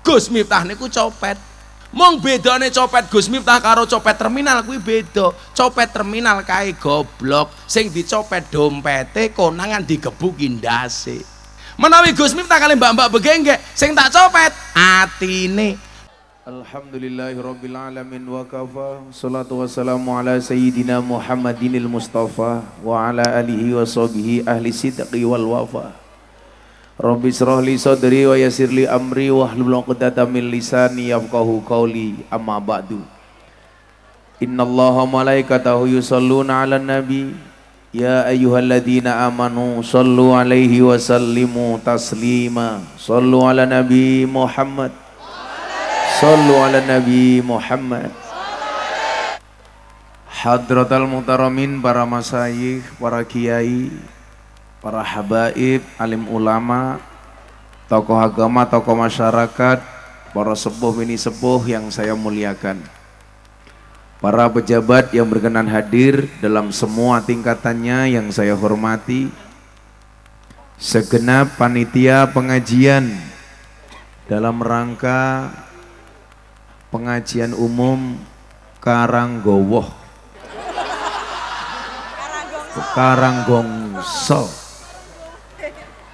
Gus Miftah niku copet. Mong bedane copet Gus Miftah karo copet terminal kuwi beda. Copet terminal kae goblok, sing dicopet dompete konangan digebuki ndase. Menawi Gus Miftah kali mbak-mbak begengge, sing tak copet atine. Alhamdulillahirabbil alamin wa kafa. Salatu wassalamu ala sayyidina Muhammadinil Mustafa wa ala alihi wa ahli sidqi wal wafa. Rabbi israh li sadri wa yassir li amri wa hlul 'uqdatam min lisani yafqahu qawli amma ba'du allaha malaikatahu yusalluna ala nabi ya ayyuhalladzina amanu sallu 'alaihi wa sallimu taslima sallu 'ala nabi Muhammad sallu 'ala nabi Muhammad Hadratal Mutaramin, para masayikh, para kiai, para habaib, alim ulama, tokoh agama, tokoh masyarakat, para sepuh mini sepuh yang saya muliakan. Para pejabat yang berkenan hadir dalam semua tingkatannya yang saya hormati. Segenap panitia pengajian dalam rangka pengajian umum Karanggowoh Karanggongso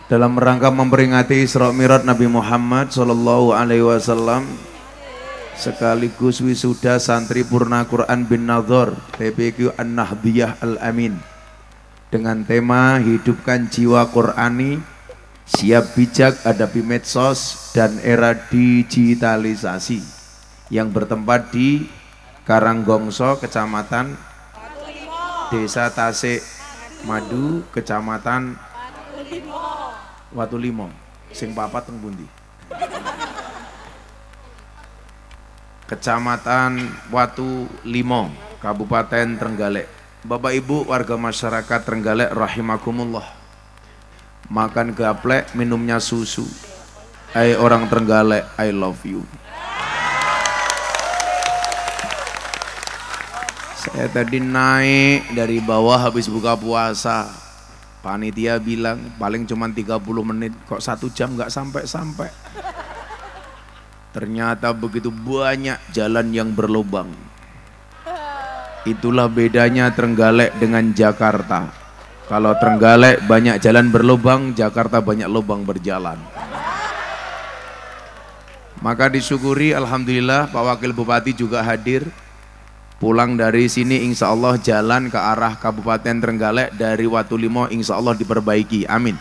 dalam rangka memperingati Isra Mi'raj Nabi Muhammad Shallallahu Alaihi Wasallam sekaligus wisuda santri Purna Quran bin Nador TPQ An-Nahdiyah Al-Amin dengan tema hidupkan jiwa Qurani siap bijak hadapi medsos dan era digitalisasi yang bertempat di Karanggongso Kecamatan Desa Tasik Madu Kecamatan Watu Limo. Sing Papa teng pundi? Kecamatan Watu Limo, Kabupaten Trenggalek. Bapak Ibu warga masyarakat Trenggalek rahimakumullah. Makan gaplek, minumnya susu. Hai orang Trenggalek, I love you. Saya tadi naik dari bawah habis buka puasa Panitia bilang paling cuma 30 menit kok satu jam nggak sampai-sampai. Ternyata begitu banyak jalan yang berlubang. Itulah bedanya Trenggalek dengan Jakarta. Kalau Trenggalek banyak jalan berlubang, Jakarta banyak lubang berjalan. Maka disyukuri Alhamdulillah Pak Wakil Bupati juga hadir Pulang dari sini insya Allah jalan ke arah Kabupaten Trenggalek dari Watulimo insya Allah diperbaiki. Amin.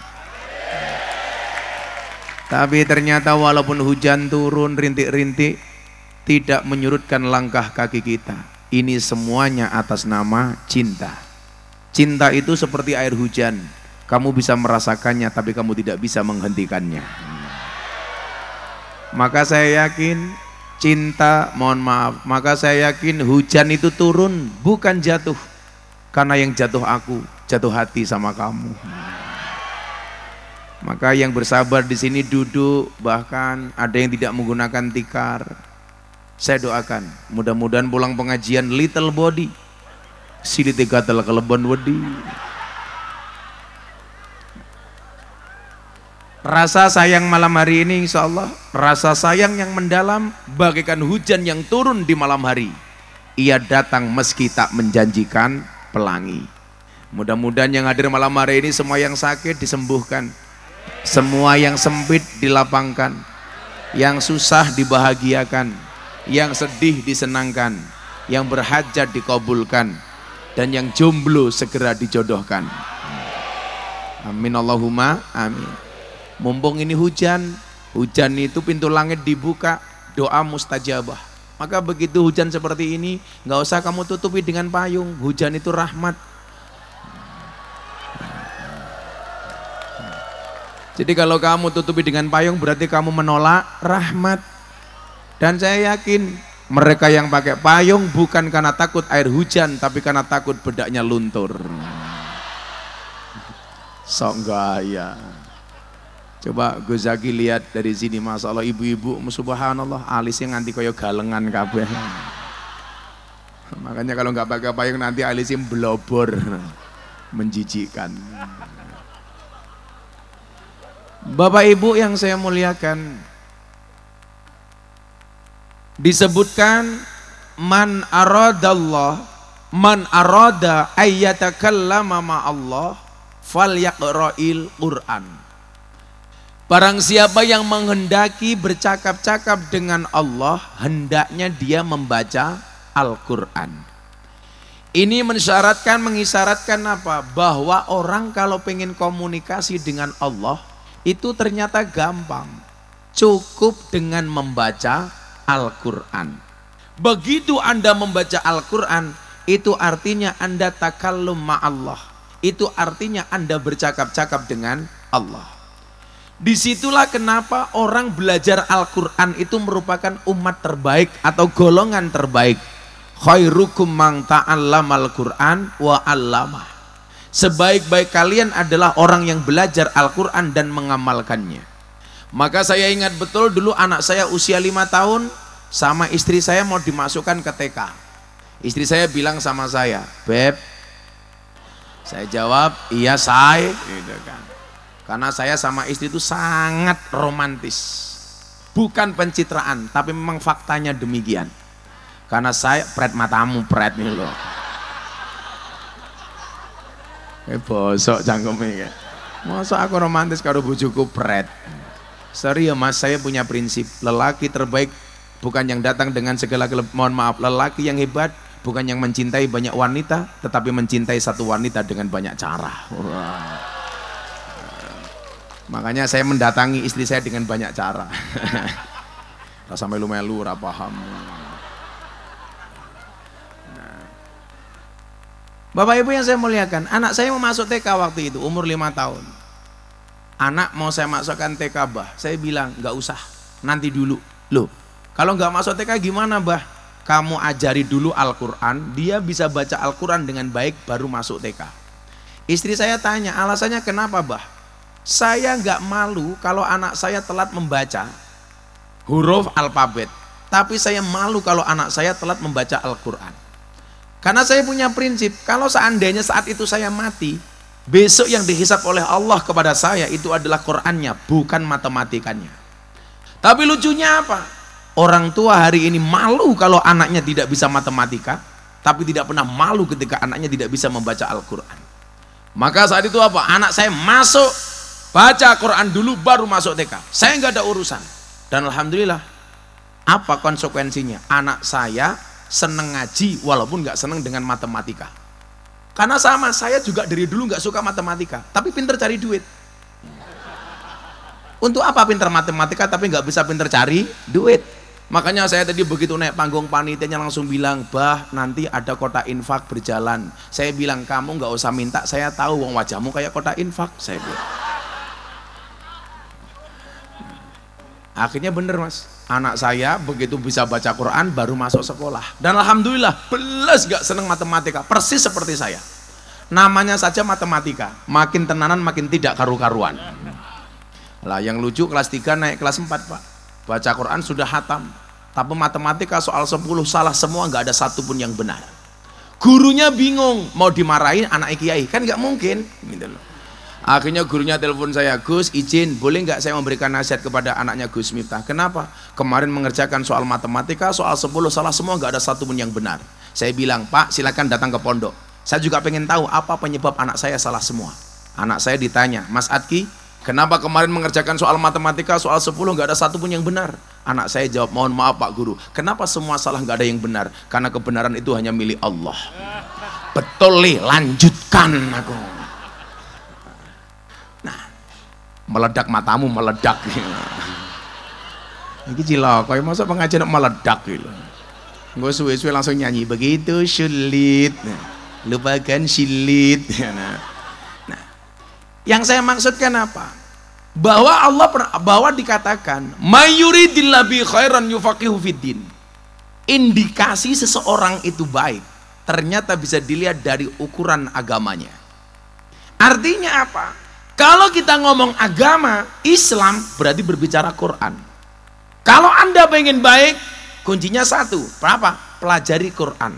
Tapi ternyata walaupun hujan turun rintik-rintik tidak menyurutkan langkah kaki kita. Ini semuanya atas nama cinta. Cinta itu seperti air hujan. Kamu bisa merasakannya tapi kamu tidak bisa menghentikannya. Maka saya yakin cinta, mohon maaf. Maka saya yakin hujan itu turun, bukan jatuh. Karena yang jatuh aku, jatuh hati sama kamu. Maka yang bersabar di sini duduk, bahkan ada yang tidak menggunakan tikar. Saya doakan, mudah-mudahan pulang pengajian little body. Sidi tiga telah kelebon wedi. Rasa sayang malam hari ini insya Allah, rasa sayang yang mendalam bagaikan hujan yang turun di malam hari. Ia datang meski tak menjanjikan pelangi. Mudah-mudahan yang hadir malam hari ini semua yang sakit disembuhkan. Semua yang sempit dilapangkan. Yang susah dibahagiakan. Yang sedih disenangkan. Yang berhajat dikabulkan. Dan yang jomblo segera dijodohkan. Amin Allahumma amin mumpung ini hujan hujan itu pintu langit dibuka doa mustajabah maka begitu hujan seperti ini nggak usah kamu tutupi dengan payung hujan itu rahmat jadi kalau kamu tutupi dengan payung berarti kamu menolak rahmat dan saya yakin mereka yang pakai payung bukan karena takut air hujan, tapi karena takut bedaknya luntur. Sok gaya. Coba Gozaki lihat dari sini masalah ibu-ibu subhanallah alisnya nganti kaya galengan kabeh. Makanya kalau nggak pakai payung nanti alisnya blobor Menjijikkan. Bapak Ibu yang saya muliakan disebutkan man aradallah man arada ayyatakallama ma Allah falyaqra'il Qur'an Barang siapa yang menghendaki bercakap-cakap dengan Allah, hendaknya dia membaca Al-Quran. Ini mensyaratkan, mengisyaratkan apa? Bahwa orang kalau pengen komunikasi dengan Allah, itu ternyata gampang. Cukup dengan membaca Al-Quran. Begitu Anda membaca Al-Quran, itu artinya Anda takallum Allah. Itu artinya Anda bercakap-cakap dengan Allah. Disitulah kenapa orang belajar Al-Quran itu merupakan umat terbaik atau golongan terbaik. Khairukum mang al Quran wa allama. Sebaik-baik kalian adalah orang yang belajar Al-Quran dan mengamalkannya. Maka saya ingat betul dulu anak saya usia lima tahun sama istri saya mau dimasukkan ke TK. Istri saya bilang sama saya, Beb, saya jawab, iya saya. gitu kan karena saya sama istri itu sangat romantis. Bukan pencitraan, tapi memang faktanya demikian. Karena saya pret matamu pret nih lo. Eh bosok cangkemnya. Masa aku romantis kalau bujuku pret. Serius ya, mas, saya punya prinsip lelaki terbaik bukan yang datang dengan segala kele- mohon maaf lelaki yang hebat bukan yang mencintai banyak wanita tetapi mencintai satu wanita dengan banyak cara. Wow. Makanya saya mendatangi istri saya dengan banyak cara. Rasa melu-melu, rapaham. Nah. Bapak Ibu yang saya muliakan, anak saya mau masuk TK waktu itu, umur 5 tahun. Anak mau saya masukkan TK, bah. Saya bilang, nggak usah, nanti dulu. Loh, kalau nggak masuk TK gimana, bah? Kamu ajari dulu Al-Quran, dia bisa baca Al-Quran dengan baik, baru masuk TK. Istri saya tanya, alasannya kenapa, bah? Saya nggak malu kalau anak saya telat membaca huruf alfabet, tapi saya malu kalau anak saya telat membaca Al-Qur'an. Karena saya punya prinsip, kalau seandainya saat itu saya mati, besok yang dihisap oleh Allah kepada saya itu adalah Qur'annya, bukan matematikanya. Tapi lucunya apa? Orang tua hari ini malu kalau anaknya tidak bisa matematika, tapi tidak pernah malu ketika anaknya tidak bisa membaca Al-Qur'an. Maka saat itu apa? Anak saya masuk Baca Quran dulu baru masuk TK. Saya nggak ada urusan. Dan alhamdulillah apa konsekuensinya? Anak saya seneng ngaji walaupun nggak seneng dengan matematika. Karena sama, saya juga dari dulu nggak suka matematika, tapi pinter cari duit. Untuk apa pinter matematika tapi nggak bisa pinter cari duit? Makanya saya tadi begitu naik panggung panitianya langsung bilang, bah nanti ada kota infak berjalan. Saya bilang kamu nggak usah minta, saya tahu wong wajahmu kayak kota infak. Saya bilang. Akhirnya benar mas, anak saya begitu bisa baca Quran baru masuk sekolah. Dan Alhamdulillah belas gak seneng matematika, persis seperti saya. Namanya saja matematika, makin tenanan makin tidak karu-karuan. Lah yang lucu kelas 3 naik kelas 4 pak, baca Quran sudah hatam. Tapi matematika soal 10 salah semua gak ada satupun yang benar. Gurunya bingung mau dimarahin anak kiai kan gak mungkin gitu loh. Akhirnya gurunya telepon saya, Gus izin boleh nggak saya memberikan nasihat kepada anaknya Gus Miftah? Kenapa? Kemarin mengerjakan soal matematika, soal 10 salah semua nggak ada satu pun yang benar. Saya bilang, Pak silakan datang ke pondok. Saya juga pengen tahu apa penyebab anak saya salah semua. Anak saya ditanya, Mas Adki, kenapa kemarin mengerjakan soal matematika, soal 10 nggak ada satu pun yang benar? Anak saya jawab, mohon maaf Pak Guru, kenapa semua salah nggak ada yang benar? Karena kebenaran itu hanya milik Allah. Betul lanjutkan aku. meledak matamu meledak gitu. cilok. Kau masa pengajian meledak gitu. Gue suwe-suwe langsung nyanyi begitu sulit. Lupakan silit. Nah, nah. yang saya maksudkan apa? Bahwa Allah bahwa dikatakan mayoritilah bi khairan yufaqihu fiddin. Indikasi seseorang itu baik ternyata bisa dilihat dari ukuran agamanya. Artinya apa? Kalau kita ngomong agama Islam berarti berbicara Quran. Kalau Anda pengen baik, kuncinya satu. Berapa? Pelajari Quran.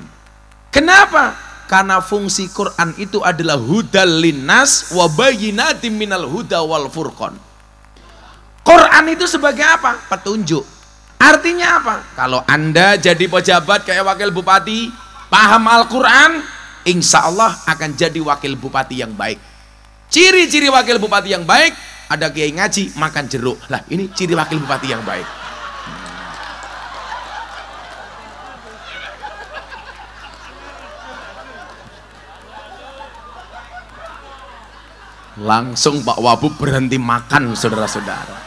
Kenapa? Karena fungsi Quran itu adalah hudal linnas wa bayyinatin huda wal furqan. Quran itu sebagai apa? Petunjuk. Artinya apa? Kalau Anda jadi pejabat kayak wakil bupati, paham Al-Quran, insya Allah akan jadi wakil bupati yang baik. Ciri-ciri wakil bupati yang baik, ada kiai ngaji, makan jeruk. Lah, ini ciri wakil bupati yang baik. Langsung Pak Wabub berhenti makan, saudara-saudara.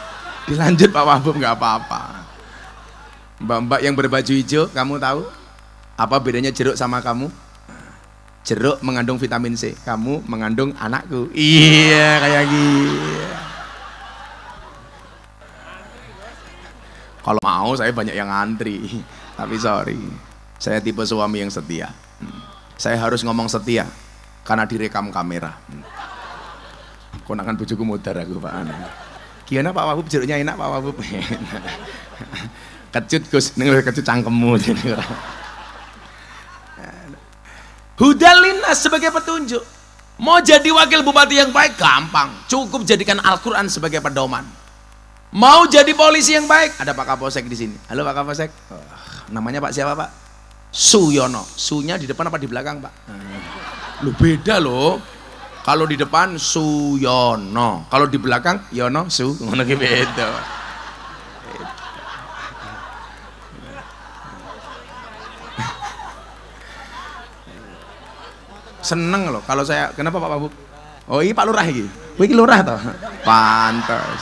Dilanjut Pak Wabub nggak apa-apa. Mbak-mbak yang berbaju hijau, kamu tahu apa bedanya jeruk sama kamu? jeruk mengandung vitamin C, kamu mengandung anakku. Iya, kayak gitu. Kalau mau saya banyak yang antri, tapi sorry, saya tipe suami yang setia. Hmm. Saya harus ngomong setia karena direkam kamera. Hmm. Konakan bujuku mudar aku Pak Ana. Gimana Pak Wabub jeruknya enak Pak Wabub. kecut Gus, ngeri kecut cangkemmu. Hudalina sebagai petunjuk. Mau jadi wakil bupati yang baik gampang, cukup jadikan Al-Qur'an sebagai pedoman. Mau jadi polisi yang baik, ada Pak Kapolsek di sini. Halo Pak Kapolsek. Oh, namanya Pak siapa, Pak? Suyono. Sunya di depan apa di belakang, Pak? Lu beda loh. Kalau di depan Suyono, kalau di belakang Yono Su, ngono beda. Seneng loh kalau saya kenapa Pak Wabub? Oh iya Pak Lurah ini Kowe lurah toh. Pantes.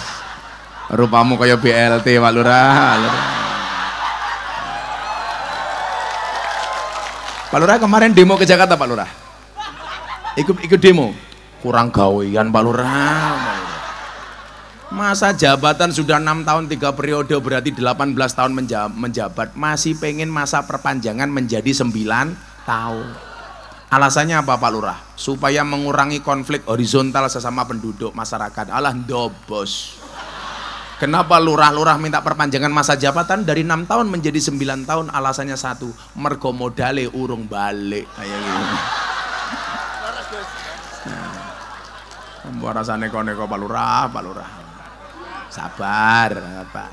Rupamu kayak BLT Pak Lurah. Pak Lurah kemarin demo ke Jakarta Pak Lurah. Ikut ikut demo. Kurang gawean Pak Lurah. Masa jabatan sudah enam tahun tiga periode berarti 18 tahun menjabat masih pengen masa perpanjangan menjadi 9 tahun. Alasannya apa Pak Lurah? Supaya mengurangi konflik horizontal sesama penduduk masyarakat. Alah ndobos. Kenapa lurah-lurah minta perpanjangan masa jabatan dari enam tahun menjadi 9 tahun? Alasannya satu, mergo modale urung balik. Kayak gitu. Mbok rasane neko Pak Lurah, Pak Lurah. Sabar, Pak.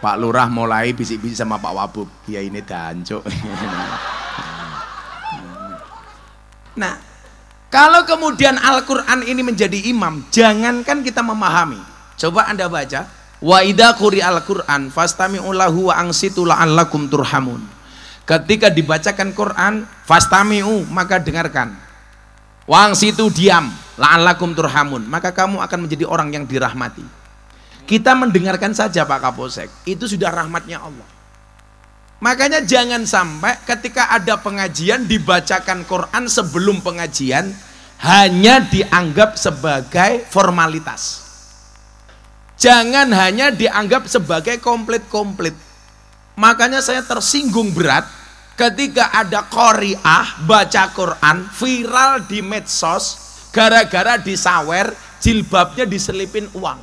Pak Lurah mulai bisik-bisik sama Pak Wabub, ya ini dancuk. Nah, kalau kemudian Al-Quran ini menjadi imam, jangankan kita memahami. Coba Anda baca. Wa idha kuri Al-Quran, ulahu wa angsitu la'allakum turhamun. Ketika dibacakan Quran, fastami'u, maka dengarkan. Wa angsitu diam, la'allakum turhamun. Maka kamu akan menjadi orang yang dirahmati. Kita mendengarkan saja Pak Kapolsek, itu sudah rahmatnya Allah. Makanya jangan sampai ketika ada pengajian dibacakan Quran sebelum pengajian hanya dianggap sebagai formalitas. Jangan hanya dianggap sebagai komplit-komplit. Makanya saya tersinggung berat ketika ada koriah baca Quran viral di medsos gara-gara disawer jilbabnya diselipin uang.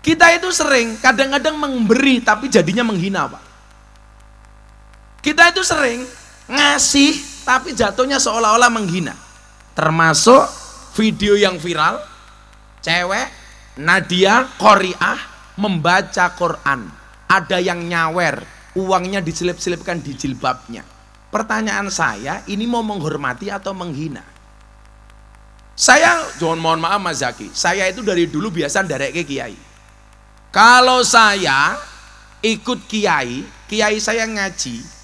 Kita itu sering kadang-kadang memberi tapi jadinya menghina, Pak. Kita itu sering ngasih tapi jatuhnya seolah-olah menghina. Termasuk video yang viral cewek Nadia Koriah membaca Quran. Ada yang nyawer, uangnya diselip-selipkan di jilbabnya. Pertanyaan saya, ini mau menghormati atau menghina? Saya, jangan mohon maaf Mas Zaki, saya itu dari dulu biasa dari ke kiai. Kalau saya ikut kiai, kiai saya ngaji,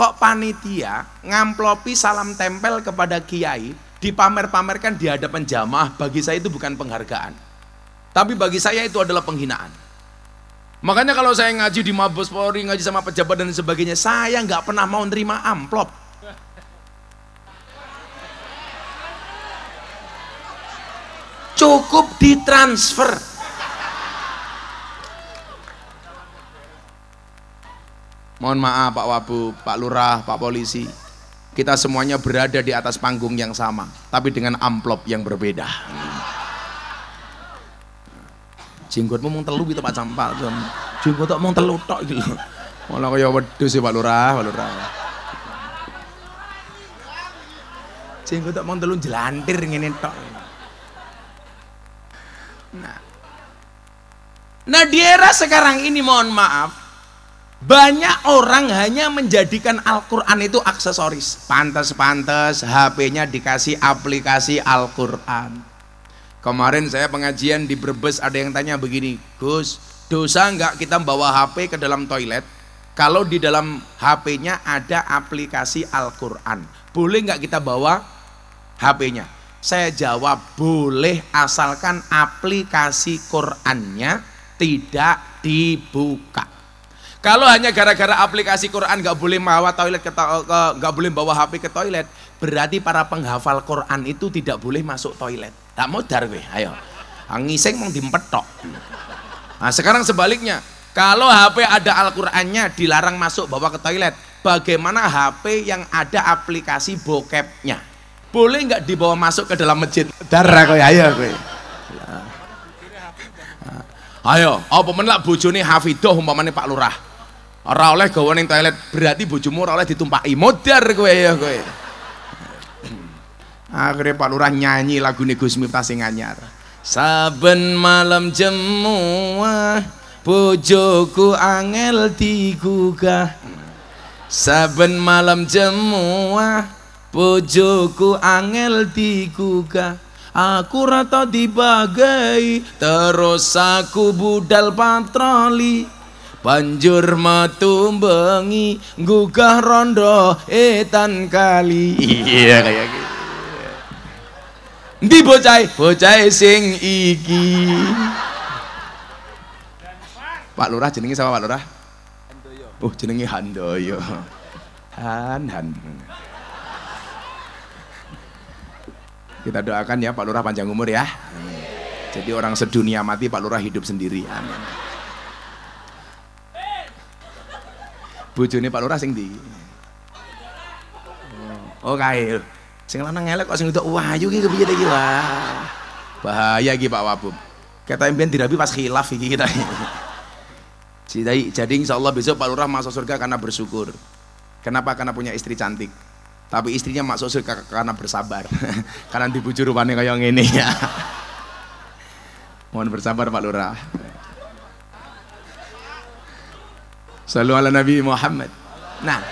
kok panitia ngamplopi salam tempel kepada kiai dipamer-pamerkan di hadapan jamaah bagi saya itu bukan penghargaan tapi bagi saya itu adalah penghinaan makanya kalau saya ngaji di Mabes Polri ngaji sama pejabat dan sebagainya saya nggak pernah mau nerima amplop cukup ditransfer Mohon maaf Pak Wabu, Pak Lurah, Pak Polisi. Kita semuanya berada di atas panggung yang sama, tapi dengan amplop yang berbeda. Jenggotmu mau telu gitu Pak Campal. Jenggot mau telu tok gitu. Malah kaya wedhus sih ya, Pak Lurah, Pak Lurah. Jenggot mau telu jelantir ngene tok. Nah. Nah di era sekarang ini mohon maaf banyak orang hanya menjadikan Al-Quran itu aksesoris. Pantes-pantes HP-nya dikasih aplikasi Al-Quran. Kemarin saya pengajian di Brebes ada yang tanya begini, Gus, dosa nggak kita bawa HP ke dalam toilet? Kalau di dalam HP-nya ada aplikasi Al-Quran, boleh nggak kita bawa HP-nya? Saya jawab, boleh asalkan aplikasi Qurannya tidak dibuka. Kalau hanya gara-gara aplikasi Quran nggak boleh bawa toilet ke nggak boleh bawa HP ke toilet, berarti para penghafal Quran itu tidak boleh masuk toilet. Tak mau darwe, ayo. Angiseng ah, mau dimpetok. Nah sekarang sebaliknya, kalau HP ada Al-Qurannya dilarang masuk bawa ke toilet. Bagaimana HP yang ada aplikasi bokepnya? Boleh nggak dibawa masuk ke dalam masjid? Darah kowe ayo kowe. Ayo, apa menlak bojone Hafidoh umpamane Pak Lurah. Ora oleh gawa ning toilet, berarti bojomu ora oleh ditumpaki modar kowe ya kowe. Hmm. Akhirnya Pak Lurah nyanyi lagu Gus Miftah sing anyar. Saben malam jemua bojoku angel digugah. Saben malam jemua bojoku angel digugah. Aku rata dibagai terus aku budal patroli banjur matumbengi, bengi gugah rondo etan kali iya kayak gitu Di bocah bocah sing iki Pak Lurah jenenge sama Pak Lurah oh jenenge Handoyo Han Han kita doakan ya Pak Lurah panjang umur ya. Jadi orang sedunia mati Pak Lurah hidup sendiri. Amin. Bojone Pak Lurah sing ndi? Oh, kail. Sing lanang elek kok sing itu wayu iki kepiye ta iki, wah. Bahaya iki Pak Wabub. Kata mbiyen dirabi pas khilaf iki kita. Jadi, jadi insya Allah besok Pak Lurah masuk surga karena bersyukur. Kenapa? Karena punya istri cantik. Tapi istrinya masuk surga karena bersabar. karena dibujur rupanya kayak gini ya. Mohon bersabar Pak Lurah. Salam ala Nabi Muhammad. Nah,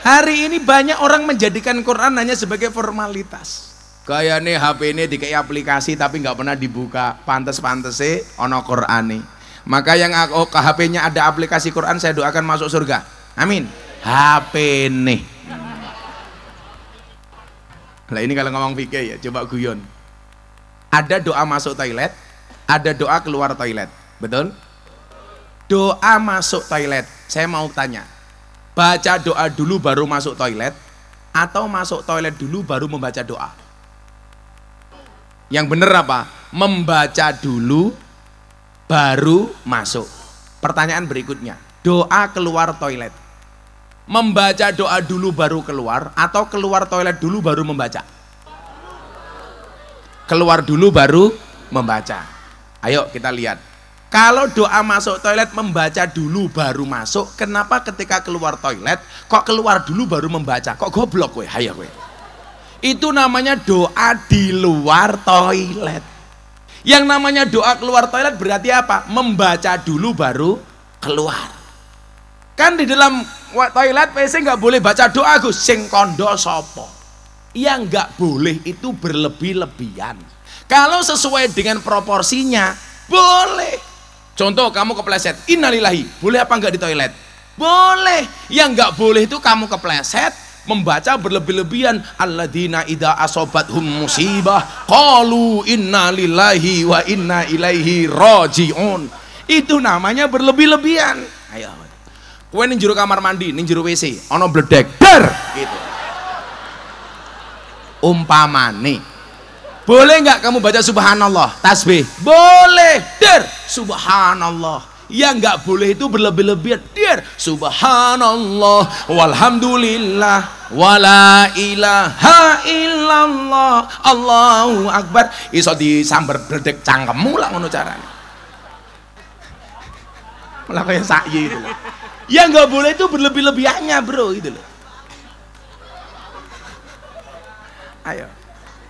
hari ini banyak orang menjadikan Quran hanya sebagai formalitas. Kayak nih HP ini dikai aplikasi tapi nggak pernah dibuka. pantas pantes sih ono Quran nih. Maka yang oh, ke HP-nya ada aplikasi Quran saya doakan masuk surga. Amin. HP nih. Nah ini kalau ngomong fikih ya, coba guyon. Ada doa masuk toilet, ada doa keluar toilet. Betul? doa masuk toilet. Saya mau tanya, baca doa dulu baru masuk toilet atau masuk toilet dulu baru membaca doa? Yang benar apa? Membaca dulu baru masuk. Pertanyaan berikutnya, doa keluar toilet. Membaca doa dulu baru keluar atau keluar toilet dulu baru membaca? Keluar dulu baru membaca. Ayo kita lihat kalau doa masuk toilet membaca dulu baru masuk, kenapa ketika keluar toilet kok keluar dulu baru membaca? Kok goblok weh, Hayo weh. Itu namanya doa di luar toilet. Yang namanya doa keluar toilet berarti apa? Membaca dulu baru keluar. Kan di dalam toilet PC nggak boleh baca doa Gus, sing kondo sopo. Yang nggak boleh itu berlebih-lebihan. Kalau sesuai dengan proporsinya, boleh. Contoh kamu kepleset, innalillahi. Boleh apa enggak di toilet? Boleh. Yang enggak boleh itu kamu kepleset, membaca berlebih-lebihan alladzina idza hum musibah qalu innalillahi wa inna ilaihi rajiun. Itu namanya berlebih-lebihan. Ayo. Kue ning jero kamar mandi, ning jero WC, ana bledek, der gitu. Umpamane boleh nggak kamu baca subhanallah? Tasbih. Boleh. dir. Subhanallah yang nggak boleh itu berlebih-lebihan dir subhanallah walhamdulillah wala ilaha illallah Allahu akbar iso disamber berdek cangkemmu lah ngono caranya malah kayak sakyi itu ya yang nggak boleh itu berlebih-lebihannya bro gitu loh ayo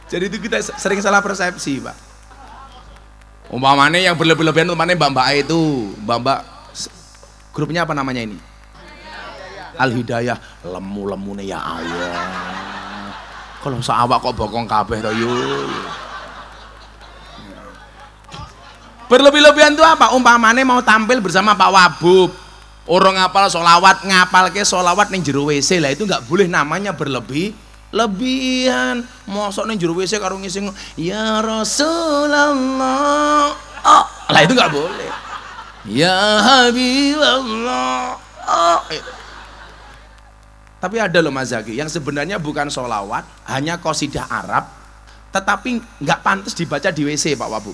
jadi itu kita sering salah persepsi, Pak. Umpamanya yang berlebihan umpamanya Mbak-mbak itu, Mbak-mbak grupnya apa namanya ini? Al Hidayah, lemu-lemune ya ayah. Kalau awak kok bokong kabeh to yo. Berlebih-lebihan itu apa? umpamanya mau tampil bersama Pak Wabub. Orang ngapal solawat, ngapal ke solawat nih jero WC lah itu nggak boleh namanya berlebih lebihan mosok ning jero WC karo ngisi ya Rasulullah oh, lah itu nggak boleh ya Habibullah oh. Iya. tapi ada loh Mas yang sebenarnya bukan solawat hanya kosidah Arab tetapi nggak pantas dibaca di WC Pak Wabu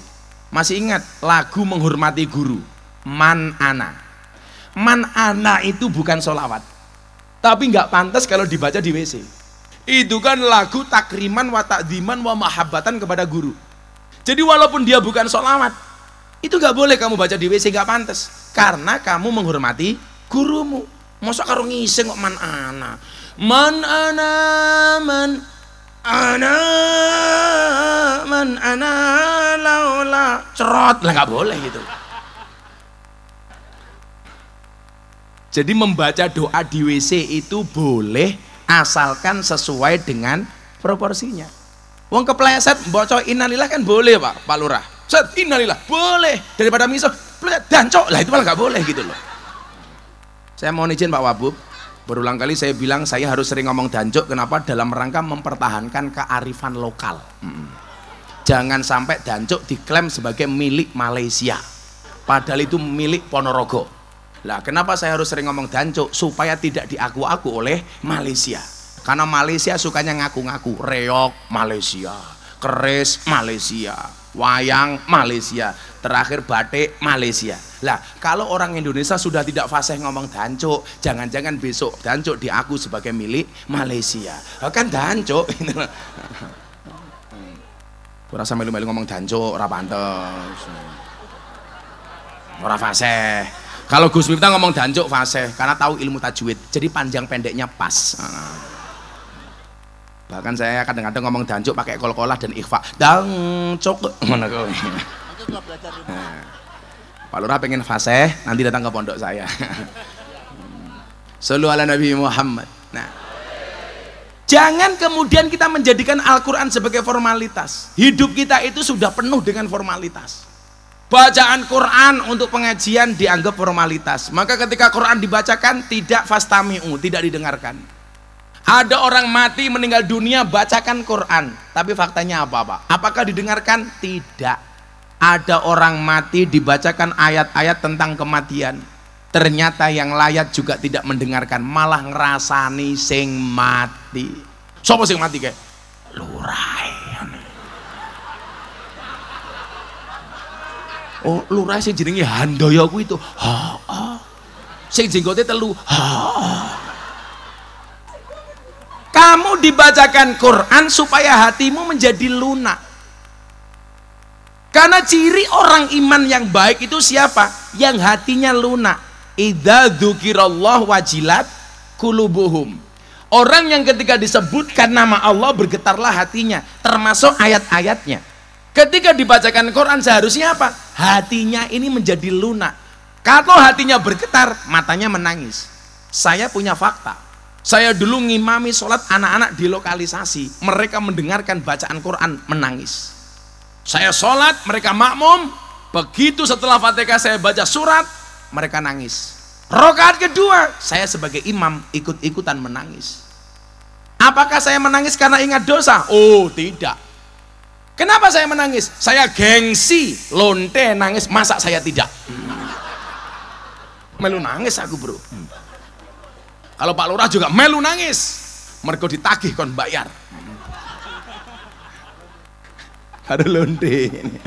masih ingat lagu menghormati guru man ana man ana itu bukan solawat tapi nggak pantas kalau dibaca di WC itu kan lagu takriman wa takdiman wa mahabbatan kepada guru jadi walaupun dia bukan sholawat itu nggak boleh kamu baca di WC nggak pantas karena kamu menghormati gurumu masa karo ngiseng kok man ana man ana man ana man ana laula cerot lah nggak boleh gitu jadi membaca doa di WC itu boleh asalkan sesuai dengan proporsinya wong kepleset mbok inalilah kan boleh Pak Pak Lurah set inalilah boleh daripada dan cok lah itu malah nggak boleh gitu loh saya mau izin Pak Wabub berulang kali saya bilang saya harus sering ngomong danjuk kenapa dalam rangka mempertahankan kearifan lokal hmm. jangan sampai danjuk diklaim sebagai milik Malaysia padahal itu milik Ponorogo lah kenapa saya harus sering ngomong dancuk? Supaya tidak diaku-aku oleh Malaysia. Karena Malaysia sukanya ngaku-ngaku. Reok Malaysia. Keris Malaysia. Wayang Malaysia. Terakhir batik Malaysia. Lah kalau orang Indonesia sudah tidak fasih ngomong dancuk. Jangan-jangan besok dancuk diaku sebagai milik Malaysia. Kan dancuk. Kurasa melu-melu ngomong dancuk. Ora pantes. Ora fasih. Kalau Gus Miftah ngomong danjuk fase karena tahu ilmu tajwid. Jadi panjang pendeknya pas. Ah. Bahkan saya kadang-kadang ngomong danjuk pakai kol-kolah dan ikhfa. Dangcok mana kau? Eh. Pak Lurah pengen fase, nanti datang ke pondok saya. Selalu ala Nabi Muhammad. Nah, jangan kemudian kita menjadikan Al-Quran sebagai formalitas. Hidup kita itu sudah penuh dengan formalitas bacaan Quran untuk pengajian dianggap formalitas maka ketika Quran dibacakan tidak fastami'u tidak didengarkan ada orang mati meninggal dunia bacakan Quran tapi faktanya apa Pak? apakah didengarkan? tidak ada orang mati dibacakan ayat-ayat tentang kematian ternyata yang layak juga tidak mendengarkan malah ngerasani sing mati siapa sing mati kayak lurai Oh, lurah sing jenenge Handoyo kuwi itu. Ha. Sing jenggote telu. Ha. -ha. Kamu dibacakan Quran supaya hatimu menjadi lunak. Karena ciri orang iman yang baik itu siapa? Yang hatinya lunak. Idza dzukirallah wajilat kulubuhum. Orang yang ketika disebutkan nama Allah bergetarlah hatinya, termasuk ayat-ayatnya. Ketika dibacakan Quran seharusnya apa? Hatinya ini menjadi lunak. Kalau hatinya bergetar, matanya menangis. Saya punya fakta. Saya dulu ngimami sholat anak-anak di lokalisasi. Mereka mendengarkan bacaan Quran menangis. Saya sholat, mereka makmum. Begitu setelah fatihah saya baca surat, mereka nangis. Rokaat kedua, saya sebagai imam ikut-ikutan menangis. Apakah saya menangis karena ingat dosa? Oh tidak. Kenapa saya menangis? Saya gengsi, lonte nangis, masa saya tidak? Melu nangis aku bro. Kalau Pak Lurah juga melu nangis, mereka ditagih kon bayar. Ada lonte ini.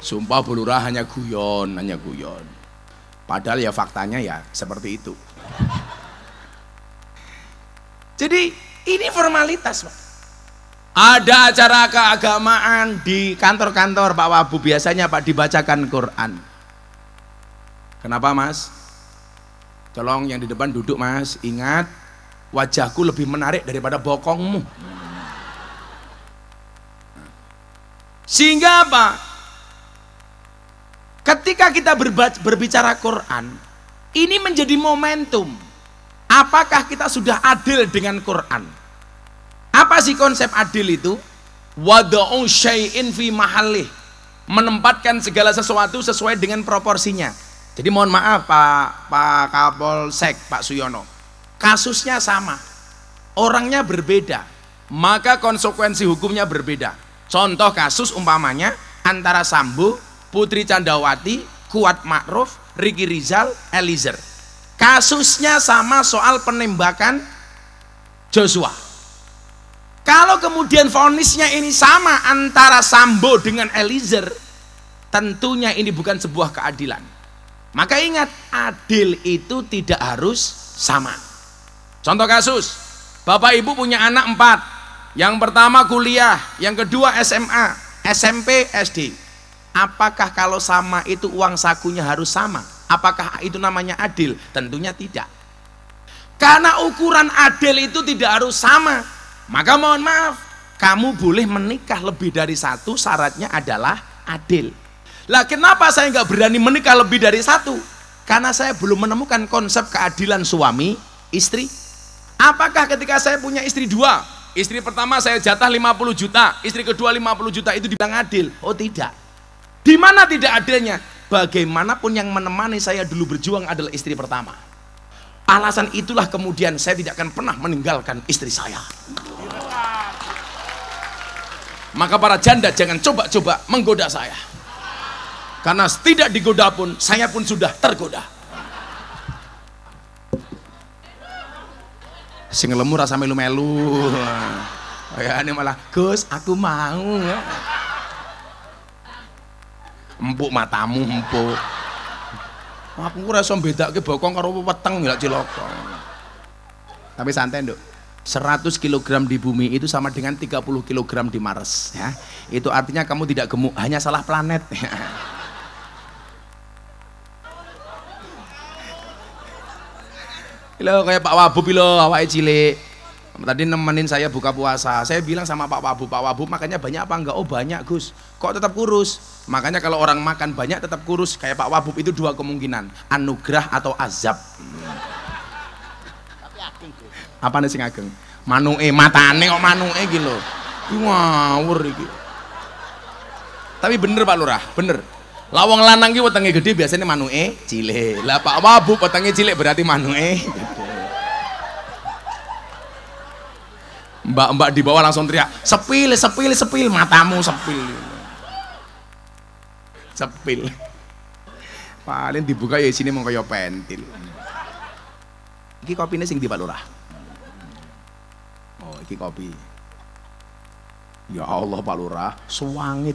Sumpah Bu Lurah hanya guyon, hanya guyon. Padahal ya faktanya ya seperti itu. Jadi ini formalitas Pak. Ada acara keagamaan di kantor-kantor Pak Wabu biasanya Pak dibacakan Quran. Kenapa Mas? Tolong yang di depan duduk Mas, ingat wajahku lebih menarik daripada bokongmu. Sehingga apa? Ketika kita berbicara Quran, ini menjadi momentum Apakah kita sudah adil dengan Quran? Apa sih konsep adil itu? Wada'u syai'in fi mahalih Menempatkan segala sesuatu sesuai dengan proporsinya. Jadi mohon maaf Pak Pak Kapolsek, Pak Suyono. Kasusnya sama. Orangnya berbeda, maka konsekuensi hukumnya berbeda. Contoh kasus umpamanya antara Sambo, Putri Candawati, Kuat Ma'ruf, Riki Rizal, Elizer. Kasusnya sama soal penembakan Joshua. Kalau kemudian vonisnya ini sama antara Sambo dengan Eliezer, tentunya ini bukan sebuah keadilan. Maka ingat, adil itu tidak harus sama. Contoh kasus, Bapak Ibu punya anak empat. Yang pertama kuliah, yang kedua SMA, SMP, SD. Apakah kalau sama itu uang sakunya harus sama? Apakah itu namanya adil? Tentunya tidak. Karena ukuran adil itu tidak harus sama. Maka mohon maaf, kamu boleh menikah lebih dari satu, syaratnya adalah adil. Lah kenapa saya nggak berani menikah lebih dari satu? Karena saya belum menemukan konsep keadilan suami istri. Apakah ketika saya punya istri dua, istri pertama saya jatah 50 juta, istri kedua 50 juta itu dibilang adil? Oh tidak. Di mana tidak adilnya? bagaimanapun yang menemani saya dulu berjuang adalah istri pertama. Alasan itulah kemudian saya tidak akan pernah meninggalkan istri saya. Maka para janda jangan coba-coba menggoda saya. Karena tidak digoda pun, saya pun sudah tergoda. Sing lemu rasa melu-melu. Ya ini malah, Gus, aku mau empuk matamu empuk aku ora iso mbedakke bokong karo weteng ya cilaka tapi santai nduk 100 kg di bumi itu sama dengan 30 kg di Mars ya. Itu artinya kamu tidak gemuk, hanya salah planet. Lho kayak Pak Wabub lho awake cilik. Tadi nemenin saya buka puasa. Saya bilang sama Pak Wabu, Pak Wabu makanya banyak apa enggak? Oh banyak Gus. Kok tetap kurus? Makanya kalau orang makan banyak tetap kurus. Kayak Pak Wabu itu dua kemungkinan. Anugerah atau azab. Tapi ageng Apa nih sing ageng? mata matane kok manue gitu? lho. ngawur iki. Tapi bener Pak Lurah, bener. Lawang lanang ki wetenge gede biasanya manue, cilik. Lah Pak Wabu wetenge cilik berarti manue. gitu. Mbak-mbak di bawah langsung teriak, "Sepil, sepil, sepil, matamu sepil." Sepil. Paling dibuka ya sini mau kaya pentil. kopi ini sing di Pak Lurah. Oh, ini kopi. Ya Allah Pak Lurah, suwangit.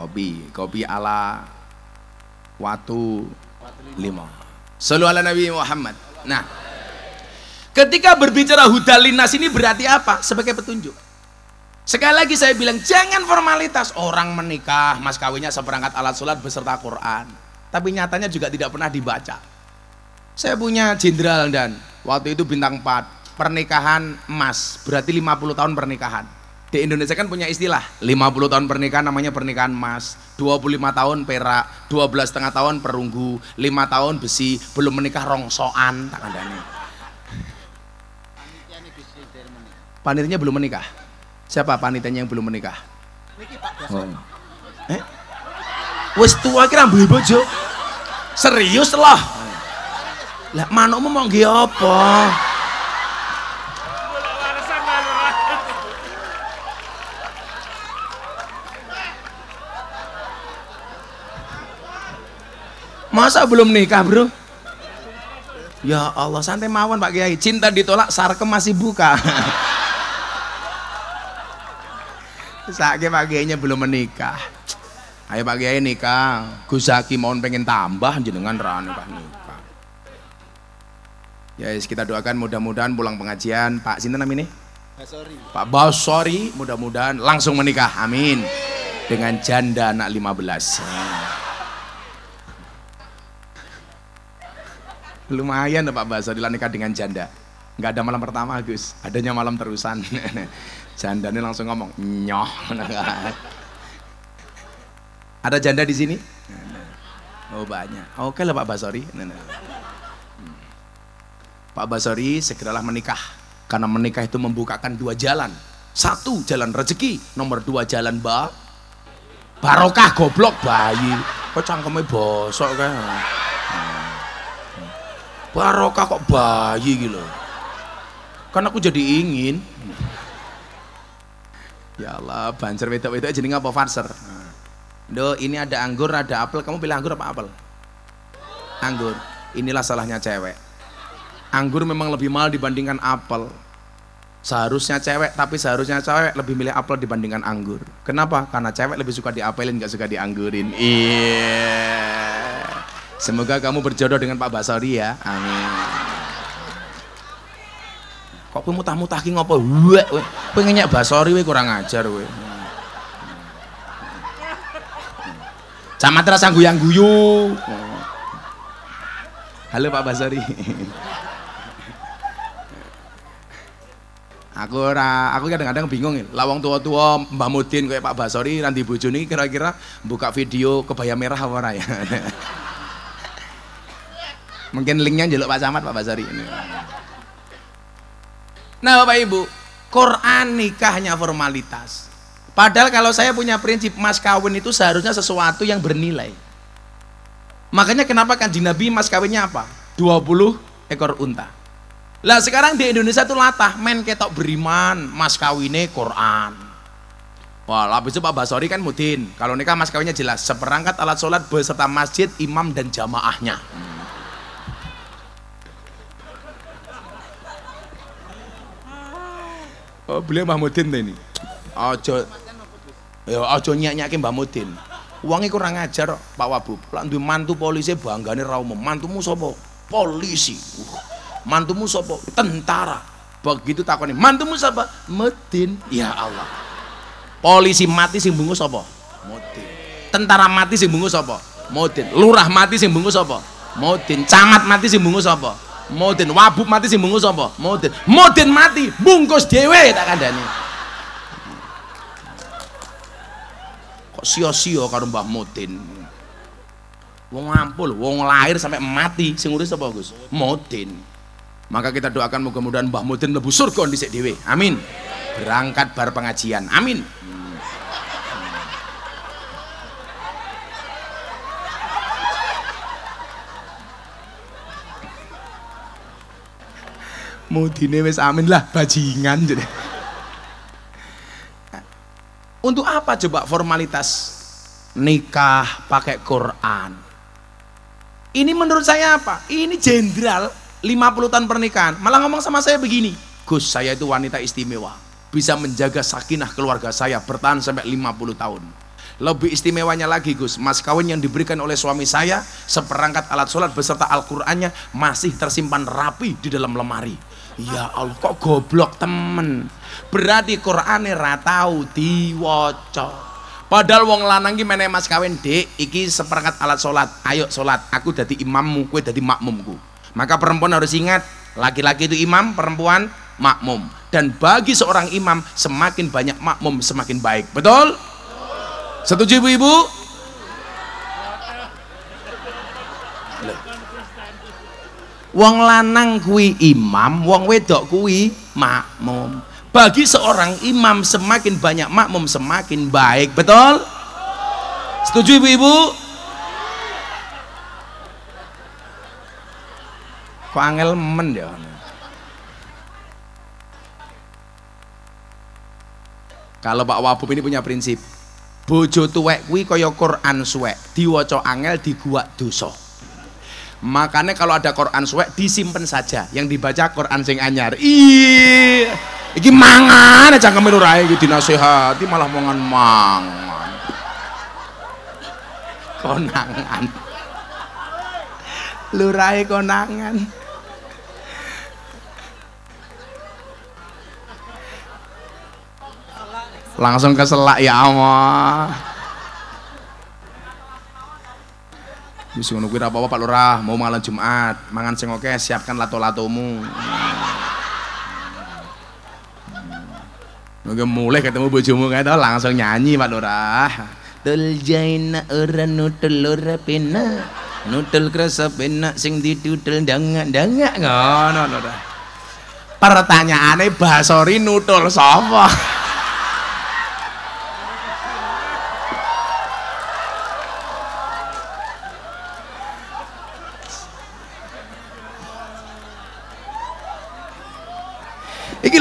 kopi, kopi ala watu lima. Selalu ala Nabi Muhammad. Nah, Ketika berbicara hudalinas ini berarti apa? Sebagai petunjuk. Sekali lagi saya bilang jangan formalitas orang menikah mas kawinnya seperangkat alat sholat beserta Quran. Tapi nyatanya juga tidak pernah dibaca. Saya punya jenderal dan waktu itu bintang 4 pernikahan emas berarti 50 tahun pernikahan. Di Indonesia kan punya istilah 50 tahun pernikahan namanya pernikahan emas, 25 tahun perak, 12 setengah tahun perunggu, 5 tahun besi, belum menikah rongsoan tak ada nih. panitinya belum menikah. Siapa panitanya yang belum menikah? Niki Oh. Eh? Serius loh. Lah manukmu mau nggih apa? Masa belum nikah, Bro? Ya Allah, santai mawon Pak Kiai. Cinta ditolak, sarkem masih buka. Saki Pak Kiainya belum menikah. Ayo Pak Kiai nikah. Gus Zaki mohon pengen tambah jenengan ra Pak nikah. Ya yes, kita doakan mudah-mudahan pulang pengajian Pak Sinten nama ini? Pak Basori mudah-mudahan langsung menikah. Amin. Dengan janda anak 15. Lumayan Pak Basori lah nikah dengan janda. Enggak ada malam pertama Gus, adanya malam terusan. Jandanya langsung ngomong, nyoh. Kan. Ada janda di sini? Oh banyak. Oke lah Pak Basori. Nah, nah. Hmm. Pak Basori segeralah menikah. Karena menikah itu membukakan dua jalan. Satu jalan rezeki, nomor dua jalan ba barokah goblok bayi. Kok cangkemnya bosok kan? Barokah kok bayi gitu. Karena aku jadi ingin. Ya Allah, banjir wedok-wedok jadi apa farser? Do, ini ada anggur, ada apel, kamu pilih anggur apa apel? Anggur. Inilah salahnya cewek. Anggur memang lebih mahal dibandingkan apel. Seharusnya cewek, tapi seharusnya cewek lebih milih apel dibandingkan anggur. Kenapa? Karena cewek lebih suka diapelin, gak suka dianggurin. Iya. Yeah. Semoga kamu berjodoh dengan Pak Basori ya. Amin kok pun mutah-mutah ki ngopo wek pengen kowe basori we kurang ajar kowe sama terasa guyang guyu halo Pak Basori aku ora aku kadang-kadang bingung nih lawang tua-tua Mbah Mudin kayak Pak Basori nanti bu ini kira-kira buka video kebaya merah apa ya mungkin linknya jelok Pak Camat Pak Basori ini Nah Bapak Ibu, Quran nikahnya formalitas. Padahal kalau saya punya prinsip mas kawin itu seharusnya sesuatu yang bernilai. Makanya kenapa kanjeng Nabi mas kawinnya apa? 20 ekor unta. Lah sekarang di Indonesia tuh latah men ketok beriman mas kawinnya Quran. Wah, habis itu Pak Basori kan mudin. Kalau nikah mas kawinnya jelas seperangkat alat sholat beserta masjid, imam dan jamaahnya. Hmm. Oh, beliau Mbah Mudin ini. Aja ya aja nyak-nyake Mbah Mudin. Uangnya kurang ajar Pak Wabub. Lalu duwe mantu polisi banggane ra umum. Mantumu sapa? Polisi. Uh. Mantumu sapa? Tentara. Begitu takoni, mantumu sapa? Mudin. Ya Allah. Polisi mati sing bungus sapa? Mudin. Tentara mati sing bungus sapa? Mudin. Lurah mati sing bungus sapa? Mudin. Camat mati sing bungus sapa? Modin wabuk mati sing bungkus apa? Modin. Modin mati bungkus dhewe tak ada kandhani. Kok sia-sia karo Mbak Modin? Wong ampul, wong lahir sampai mati sing urus apa Gus? Modin. Maka kita doakan mudah-mudahan Mbah Mudin mlebu surga dhisik dhewe. Amin. Berangkat bar pengajian. Amin. Mudine wis amin lah bajingan jadi. Untuk apa coba formalitas nikah pakai Quran? Ini menurut saya apa? Ini jenderal 50 tahun pernikahan. Malah ngomong sama saya begini, Gus saya itu wanita istimewa. Bisa menjaga sakinah keluarga saya bertahan sampai 50 tahun. Lebih istimewanya lagi Gus, mas kawin yang diberikan oleh suami saya, seperangkat alat sholat beserta Al-Qur'annya masih tersimpan rapi di dalam lemari Ya Allah kok goblok temen. Berarti Qur'ane ratau di diwaca. Padahal wong lanang ini meneh mas kawin dek. iki seperangkat alat sholat Ayo sholat aku jadi imammu, Kue jadi makmumku. Maka perempuan harus ingat, laki-laki itu imam, perempuan makmum. Dan bagi seorang imam, semakin banyak makmum semakin baik. Betul? Setuju ibu-ibu? wong lanang kuwi imam wong wedok kuwi makmum bagi seorang imam semakin banyak makmum semakin baik betul setuju ibu-ibu kok angel men ya kalau Pak Wabub ini punya prinsip bojo tuwek kuwi kaya Quran suwek diwaca angel diguak dosa Makanya kalau ada Quran suwek disimpan saja. Yang dibaca Quran sing anyar. Ih, ini mangan aja kami rae iki dinasehati malah mangan mangan. Konangan. lurai e konangan. Langsung keselak ya Allah. Wis ngono kuwi apa-apa Pak Lurah, mau malam Jumat, mangan sing oke, siapkan lato-latomu. Mungkin mulai ketemu bojomu kae to langsung nyanyi Pak Lurah. Tul jaina ora nutul lur pena. Nutul krasa pena sing ditutul dangak-dangak ngono lho. Pertanyaane basori nutul sapa?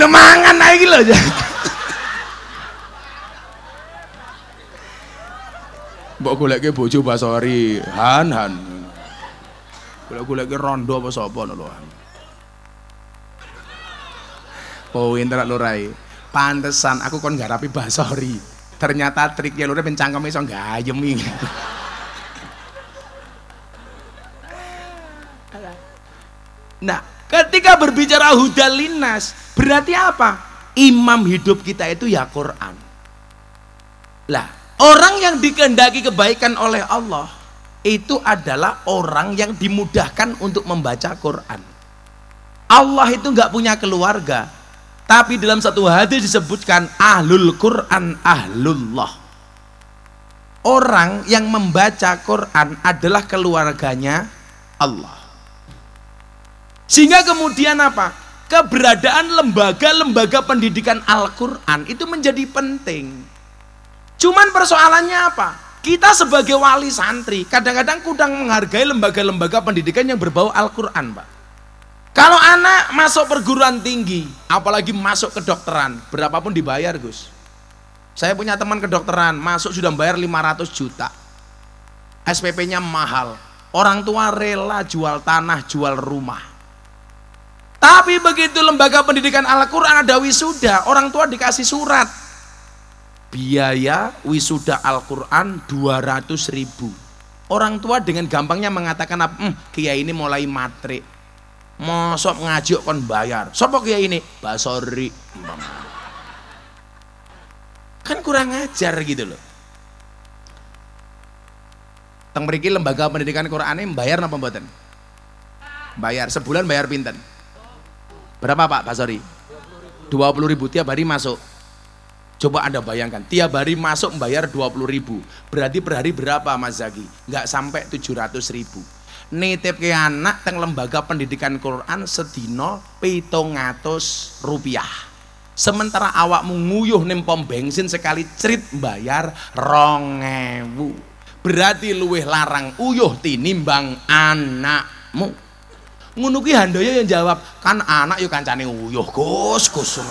gila mangan aja gila aja. Mbok goleke bojo basori, han han. Golek-goleke rondo apa sapa lho. Oh, entar lho rai. Pantesan aku kon rapi basori. Ternyata triknya lho pencangkeme iso nggak iki. Nah, Ketika berbicara hudalinas, berarti apa? Imam hidup kita itu ya Quran. Lah, orang yang dikehendaki kebaikan oleh Allah itu adalah orang yang dimudahkan untuk membaca Quran. Allah itu nggak punya keluarga, tapi dalam satu hadis disebutkan ahlul Quran ahlullah. Orang yang membaca Quran adalah keluarganya Allah. Sehingga kemudian apa? Keberadaan lembaga-lembaga pendidikan Al-Quran itu menjadi penting. Cuman persoalannya apa? Kita sebagai wali santri kadang-kadang kurang menghargai lembaga-lembaga pendidikan yang berbau Al-Quran, Pak. Kalau anak masuk perguruan tinggi, apalagi masuk kedokteran, berapapun dibayar, Gus. Saya punya teman kedokteran, masuk sudah bayar 500 juta. SPP-nya mahal. Orang tua rela jual tanah, jual rumah tapi begitu lembaga pendidikan Al-Quran ada wisuda, orang tua dikasih surat. Biaya wisuda Al-Quran 200 ribu. Orang tua dengan gampangnya mengatakan, hmm, kiai ini mulai matrik. Mosok ngajuk kon bayar. Sopo kiai ini? Basori. Kan kurang ajar gitu loh. Teng lembaga pendidikan Qur'an ini, bayar napa mboten? Bayar sebulan bayar pinten? Berapa Pak Basori? 20 ribu tiap hari masuk. Coba Anda bayangkan, tiap hari masuk membayar 20 ribu. Berarti per hari berapa Mas Zaki? Enggak sampai 700 ribu. Nitip ke anak teng lembaga pendidikan Quran sedino pitongatus rupiah. Sementara awak menguyuh nih pom bensin sekali cerit bayar rongewu. Berarti luweh larang uyuh tinimbang anakmu ngono ki Handoyo yang jawab, "Kan anak yo kancane uyuh, Gus, Gus."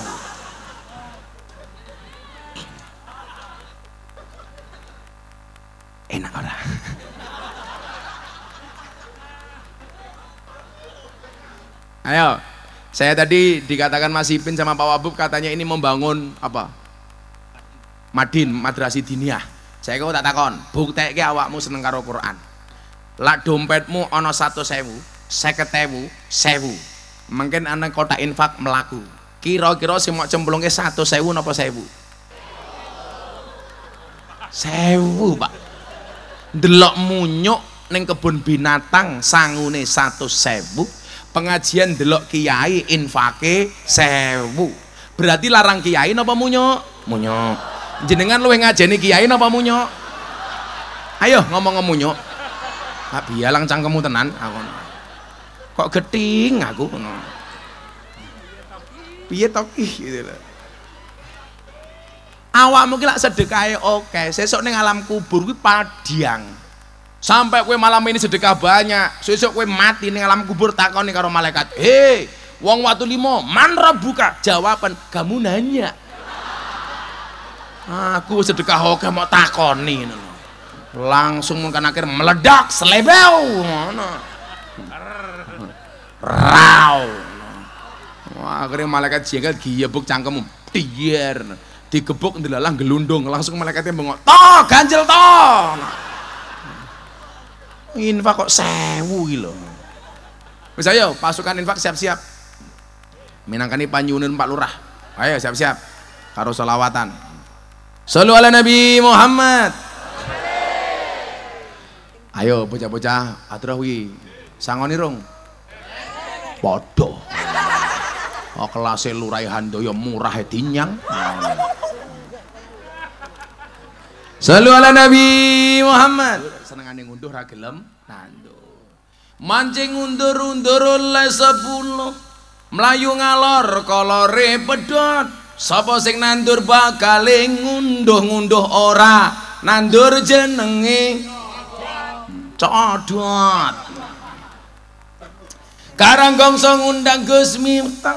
Enak ora? Ayo, saya tadi dikatakan Mas Ipin sama Pak Wabub katanya ini membangun apa? Madin, Madrasi Diniyah. Saya kok tak takon, ke awakmu seneng karo Quran. Lak dompetmu ono satu sewu, seket ewu sewu mungkin anak kota infak melaku kira-kira si mau cemplungnya satu sewu apa sewu sewu pak delok munyuk neng kebun binatang sangune satu sewu pengajian delok kiai infake sewu berarti larang kiai apa munyuk munyuk jenengan lu ngajeni kiai apa munyuk ayo ngomong ngemunyuk tak bialang cangkemmu tenan aku kok geting aku piye toki gitu loh awak mungkin lah sedekah e, oke okay. sesok ning alam kubur gue padiang sampai kue malam ini sedekah banyak sesok kue mati nih alam kubur takon nih karo malaikat hei wong watu limo manra buka jawaban kamu nanya aku sedekah oke okay, mau nih, langsung mungkin akhir meledak selebel mana Rau. Wah, akhirnya malaikat jengkel giyebuk cangkemmu. Tiyer. Digebuk ndelalah gelundung, langsung malaikatnya bengok. Toh, ganjel toh. Infak kok sewu lho Wis ayo pasukan infak siap-siap. Minangkani panyunun Pak Lurah. Ayo siap-siap. Karo selawatan. Sallu ala Nabi Muhammad. Ayo bocah-bocah aturah wi. Sangoni rong. padha. Oh kelase lurai Handoyo murah e dinyang. Sallu ala Nabi Muhammad. Senengane ngunduh ra gelem nandur. Mancing undur-undur le 10. Mlayu ngalor kolore pedot. Sapa sing nandur bakal ngunduh-ngunduh ora nandur jenenge. Codot. gongso ngundang Gus Miftah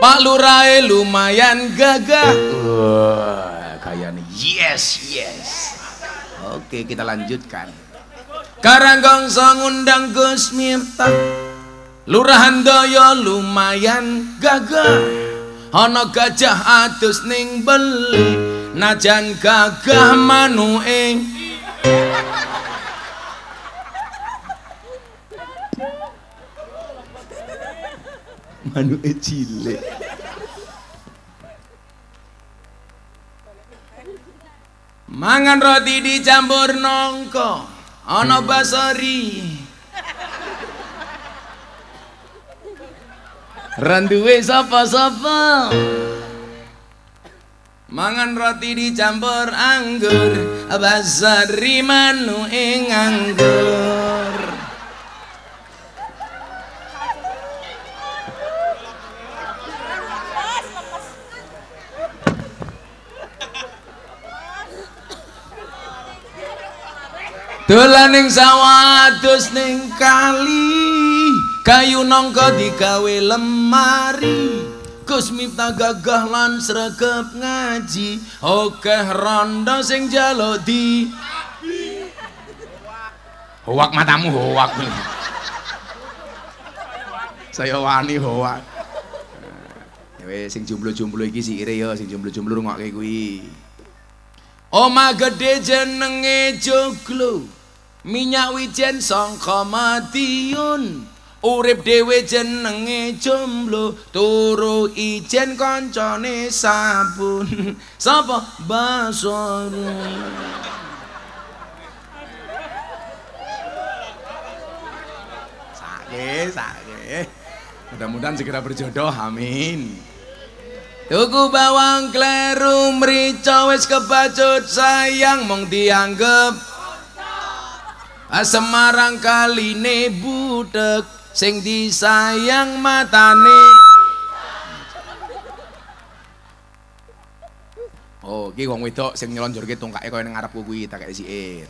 Pak Lurae lumayan gagah Wah, kayak nih yes yes oke kita lanjutkan gongso ngundang Gus Miftah Lurahan Doyo lumayan gagah Hono gajah atus ning beli najan gagah ing. manuke cilik mangan roti dicampur nongko ana basori randuwe sapa-sapa mangan roti dicampur anggur basari manu e nganggur dolan ing sawados ning kali kayu nangka digawe lemari Gus Mipta gagah lan sregep ngaji okeh rondo sing jalo di hoak matamu hoak saya wani hoak Ewe, sing jumlu-jumlu iki si ire yo sing jumlu-jumlu ngak kekui Oma gede jenenge joglo minyak wijen songko madiun urip dewe jenenge jomblo turu ijen koncone sabun sapa basoro sake sake mudah-mudahan segera berjodoh amin tuku bawang kleru merica wis kebacut sayang mong dianggap. Semarang kaline budek sing disayang matane Oh, ki wong wedok sing nyelonjorke tungkake kaya ning ngarepku kuwi tak kaya siir.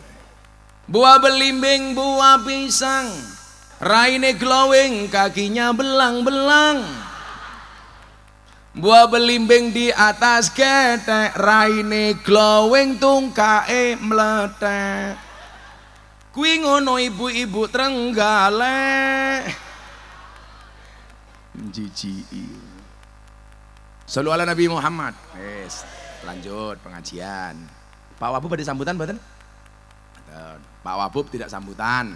Buah belimbing, buah pisang. Raine glowing, kakinya belang-belang. Buah belimbing di atas ketek, raine glowing tungkae mletek. Kuwi ngono ibu-ibu Trenggalek. Jiji. Selalu ala Nabi Muhammad. Yes. Lanjut pengajian. Pak Wabub ada sambutan mboten? Pak Wabub tidak sambutan.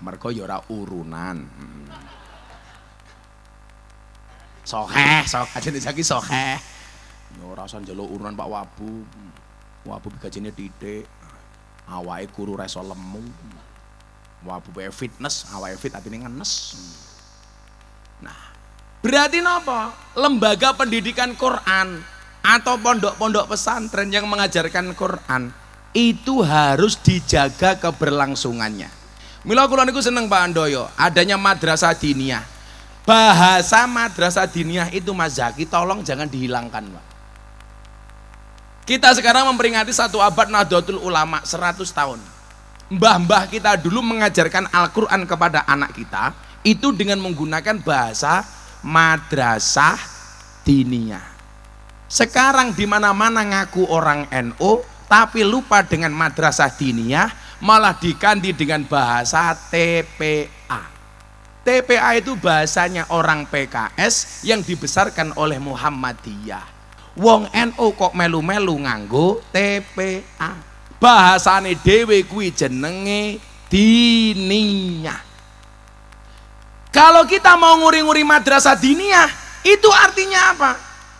Mergo ya ora urunan. Hmm. Sokeh, sok aja saiki sokeh. Ya ora usah urunan Pak Wabub. Wabub gajinya titik awake guru ra iso lemu. Wabuke fitness, awake fit atine ngenes. Nah, berarti napa? Lembaga pendidikan Quran atau pondok-pondok pesantren yang mengajarkan Quran itu harus dijaga keberlangsungannya. Mila kula niku seneng Pak Andoyo, adanya madrasah diniyah. Bahasa madrasah diniyah itu Mas Zaki tolong jangan dihilangkan, Pak. Kita sekarang memperingati satu abad Nahdlatul Ulama 100 tahun. Mbah-mbah kita dulu mengajarkan Al-Qur'an kepada anak kita itu dengan menggunakan bahasa madrasah diniyah. Sekarang di mana-mana ngaku orang NU NO, tapi lupa dengan madrasah diniyah, malah diganti dengan bahasa TPA. TPA itu bahasanya orang PKS yang dibesarkan oleh Muhammadiyah wong NU kok melu-melu nganggo TPA bahasane dhewe kuwi jenenge diniyah kalau kita mau nguri-nguri madrasah diniyah itu artinya apa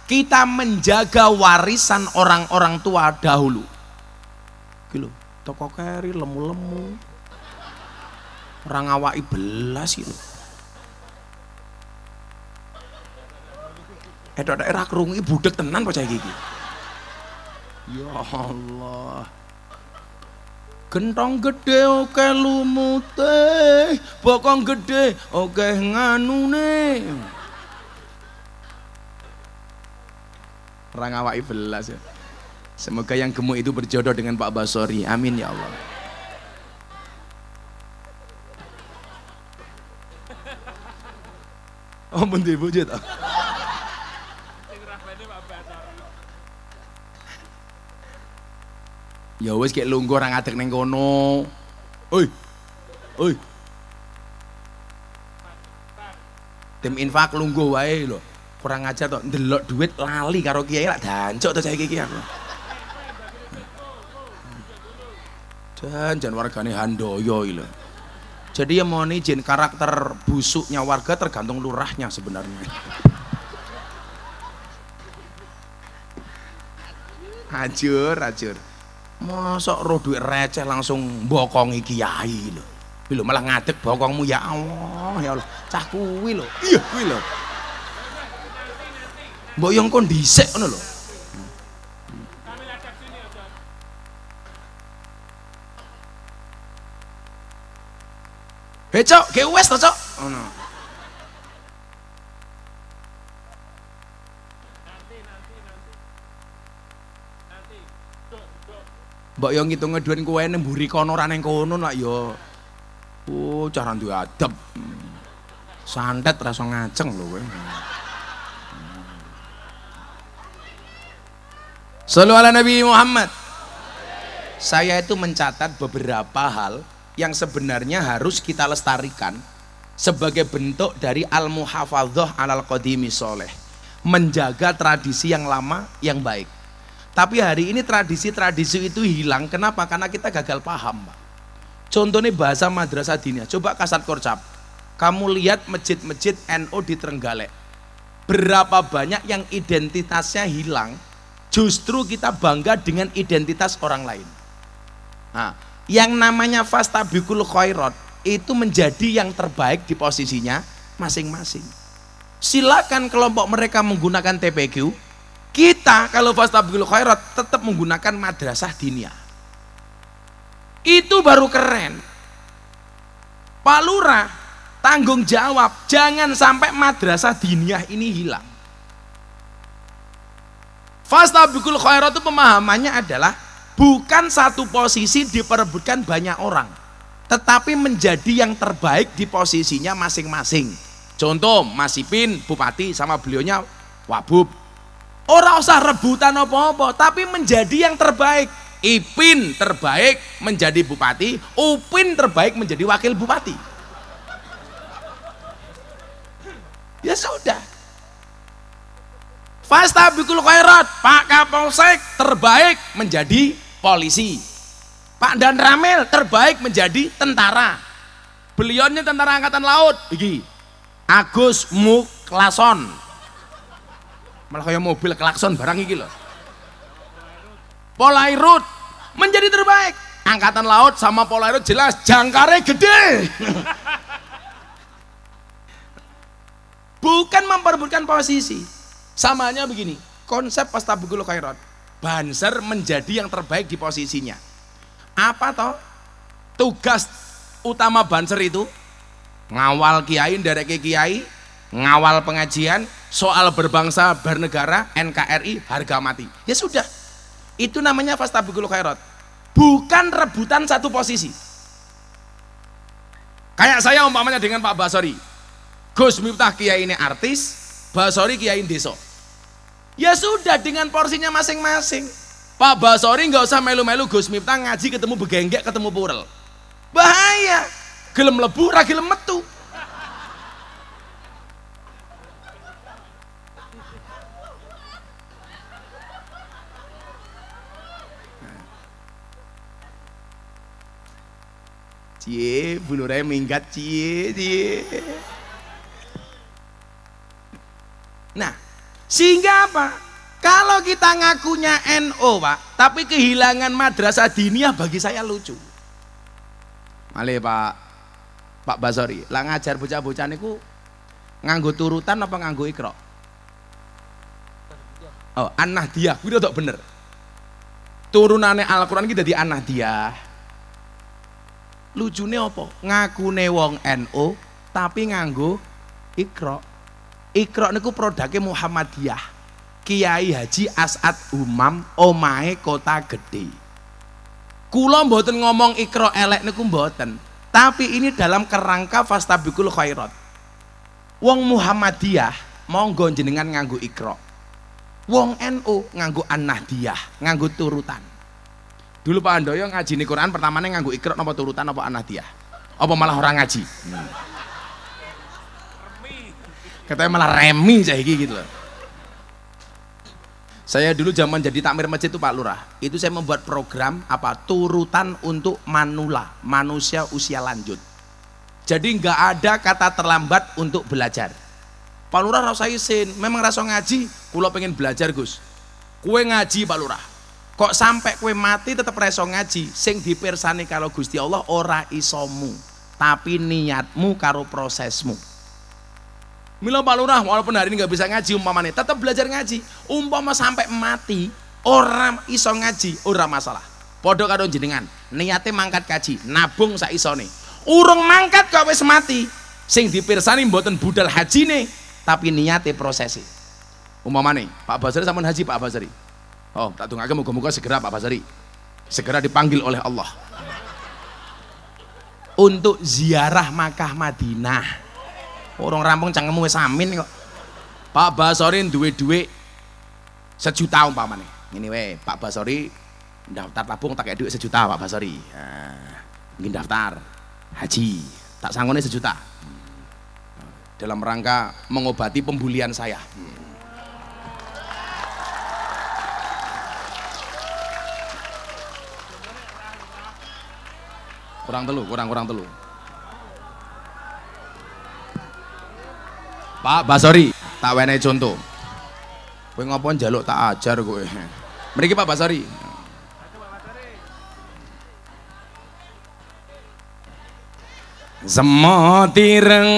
kita menjaga warisan orang-orang tua dahulu gitu toko keri lemu-lemu orang awak belas gitu era kerungu kerungi budek tenan pakai gigi. Ya Allah. Gentong gede oke lumute, bokong gede oke nganune. Orang awak belas ya. Semoga yang gemuk itu berjodoh dengan Pak Basori. Amin ya Allah. Oh, menteri bujut. Ya wis kek lungguh ora ngadeg ning kono. Oi. Oi. Tim infak lungguh wae lho. Kurang ajar to ndelok duit lali karo kiai lak dancuk to saiki iki aku. Dan jan wargane Handoyo iki lho. Jadi yang mau izin karakter busuknya warga tergantung lurahnya sebenarnya. Hancur, hancur. Mosok roh duit receh langsung bokongi kiai lo, lo malah ngadek bokongmu ya Allah, ya Allah. Cah kuwi lho. Iya kuwi lho. Mbok yo engko dhisik ngono lho. Becok, GUS to, Cok. Ngono. Oh, mbok yo ngitung ngeduain kowe nang mburi kono ora nang kono lak yo. Oh, cara duwe adab. Santet rasa ngaceng lho kowe. Sallu ala Nabi Muhammad. Saya itu mencatat beberapa hal yang sebenarnya harus kita lestarikan sebagai bentuk dari al-muhafadzah alal qadimi soleh menjaga tradisi yang lama yang baik tapi hari ini tradisi-tradisi itu hilang. Kenapa? Karena kita gagal paham. Pak. Contohnya bahasa madrasah dinia. Coba kasat korcap. Kamu lihat masjid-masjid NO di Trenggalek. Berapa banyak yang identitasnya hilang. Justru kita bangga dengan identitas orang lain. Nah, yang namanya fastabikul khairat itu menjadi yang terbaik di posisinya masing-masing. Silakan kelompok mereka menggunakan TPQ, kita kalau fastabiqul khairat tetap menggunakan madrasah dinia. Itu baru keren. Pak Lurah tanggung jawab, jangan sampai madrasah diniyah ini hilang. Fastabiqul khairat itu pemahamannya adalah bukan satu posisi diperebutkan banyak orang, tetapi menjadi yang terbaik di posisinya masing-masing. Contoh Mas Ipin bupati sama beliaunya Wabub Orang usah rebutan apa-apa, tapi menjadi yang terbaik. Ipin terbaik menjadi bupati, Upin terbaik menjadi wakil bupati. Ya sudah. bikul khairat, Pak Kapolsek terbaik menjadi polisi. Pak Dan Ramel terbaik menjadi tentara. Beliaunya tentara angkatan laut. Iki. Agus Muklason Malah kayak mobil klakson barang iki loh. Polairut menjadi terbaik. Angkatan laut sama Polairut jelas jangkare gede. Bukan memperbutkan posisi. Samanya begini, konsep buku Khairat. Banser menjadi yang terbaik di posisinya. Apa toh? Tugas utama Banser itu ngawal kiai, dari kiai, ngawal pengajian, soal berbangsa, bernegara, NKRI, harga mati. Ya sudah, itu namanya fastabikul khairat. Bukan rebutan satu posisi. Kayak saya umpamanya dengan Pak Basori. Gus Miftah Kiai ini artis, Basori Kiai ini deso. Ya sudah dengan porsinya masing-masing. Pak Basori nggak usah melu-melu Gus Miftah ngaji ketemu begenggek ketemu purel. Bahaya. Gelem lebu lagi lemetu metu. Cie, bulu raya minggat cie, cie. Nah, sehingga apa? Kalau kita ngakunya NO, Pak, tapi kehilangan madrasah dinia bagi saya lucu. Male, Pak. Pak Basori, lah ngajar bocah-bocah niku nganggo turutan apa nganggo ikro? Oh, anah dia, kuwi tak bener. Turunannya Al-Qur'an kita di anah dia. Lucune apa? Ngakune wong NU tapi nganggo Iqra. Iqra niku produke Muhammadiyah. Kiai Haji As'ad Umam omahe Kota Gede. Kula mboten ngomong Iqra elek niku mboten, tapi ini dalam kerangka fastabikul khairat. Wong Muhammadiyah monggo jenengan nganggo Iqra. Wong NU nganggo An-Nahdiyah, nganggo turutan. Dulu Pak Handoyo ngaji nih Quran pertamanya nganggu ikrok nopo turutan nopo anadiyah? Apa malah orang ngaji? Hmm. Katanya malah remi saya gitu loh. Saya dulu zaman jadi takmir masjid itu Pak Lurah, itu saya membuat program apa turutan untuk manula, manusia usia lanjut. Jadi nggak ada kata terlambat untuk belajar. Pak Lurah rasa isin, memang rasa ngaji, kulo pengen belajar Gus. Kue ngaji Pak Lurah, Kok sampai kue mati tetap reso ngaji, sing dipersani kalau Gusti Allah ora isomu, tapi niatmu karo prosesmu. milo Palurah walaupun hari ini nggak bisa ngaji umpamane, tetap belajar ngaji. Umpama sampai mati, orang iso ngaji, ora masalah. podok karo jenengan, niatnya mangkat kaji, nabung sa nih Urung mangkat kok wis mati, sing dipersani mboten budal haji nih tapi niatnya prosesi. Umpamane, Pak Basri sama haji Pak Basri Oh, tak tunggu moga-moga segera Pak Basari. Segera dipanggil oleh Allah. Untuk ziarah Makkah Madinah. Orang rampung cangkemmu wis samin kok. Pak Basori duwe-duwe sejuta umpamane. Ini wae, Pak Basori daftar tabung tak kayak duit sejuta Pak Basori. Nah, mungkin daftar haji tak sanggupnya sejuta hmm. dalam rangka mengobati pembulian saya. Hmm. Kurang telu, kurang kurang telu. Pak Basori, tak wene contoh. Kowe ngapain jaluk tak ajar gue, mereka Pak Basori. Semotireng.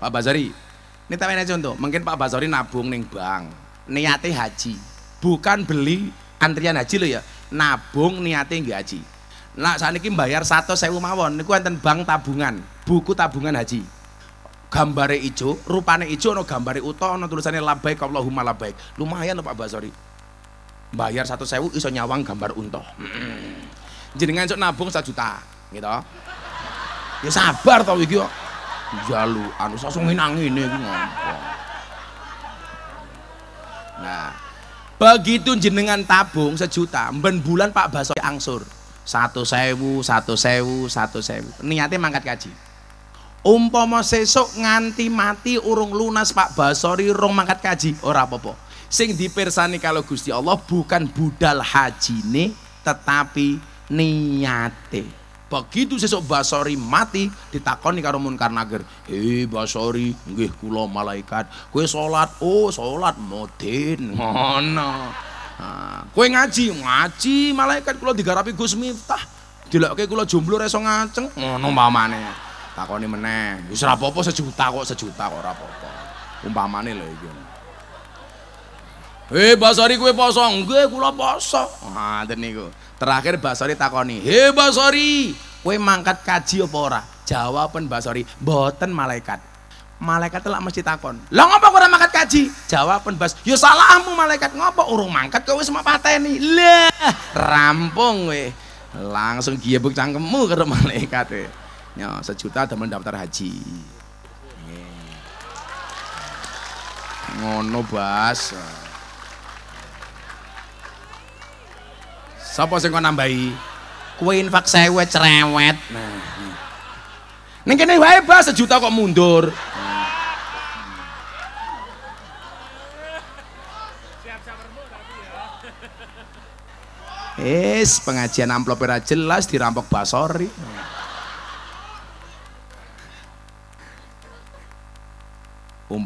Pak Basori, ini tak wene contoh. Mungkin Pak Basori nabung nih bank, niatnya haji, bukan beli antrian haji lo ya nabung niate nggih haji. Nah, bayar satu sewu mawon niku enten bank tabungan, buku tabungan haji. Gambare ijo, rupane ijo ana no gambare uta tulisannya no tulisane labbaik Allahumma labai. Lumayan loh Pak Basori. Bayar satu sewu iso nyawang gambar unto. Jadi sok nabung satu juta, gitu. Ya sabar tau iki kok. Jalu ya anu sosongin angin ini Nah, Begitu jenengan tabung sejuta, ben bulan Pak Baso angsur. Satu sewu, satu sewu, satu sewu. Niatnya mangkat kaji. umpomo sesok nganti mati urung lunas Pak Basori rong mangkat kaji, ora apa-apa. Sing dipersani kalau Gusti Allah bukan budal haji nih tetapi niatnya Begitu sesuk Basori mati ditakoni karo Munkar Nakir. "Hei eh, Basori, nggih kula malaikat. Kowe salat, oh salat modin." Ngono. Nah, kowe ngaji, ngaji malaikat kula digarapi Gus Miftah. Dilokke kula jomblo reso ngaceng. Ngono umpamane. Takoni meneh. Wis ora apa-apa sejuta kok, sejuta kok ora apa-apa. Umpamane lho iki. "Hei eh, Basori kowe poso?" "Nggih kula poso." Nah, niku. Terakhir Basori takoni, "He Basori, kowe mangkat kaji apa ora?" Jawaban Basori, "Mboten malaikat." Malaikat telah mesti takon. Lo ngopo ora mangkat kaji?" Jawaban Bas, "Ya salahmu malaikat ngopo urung mangkat kowe wis ini Leh, rampung kowe. Langsung giebuk cangkemmu karo malaikat kowe. Ya, sejuta ada mendaftar haji. Yeah. Ngono, Bas. Sapa sing kok nambahi? Kuwi infak sewe cerewet. Nah. nah. Ning kene wae bae sejuta kok mundur. Es pengajian amplop ora jelas dirampok basori.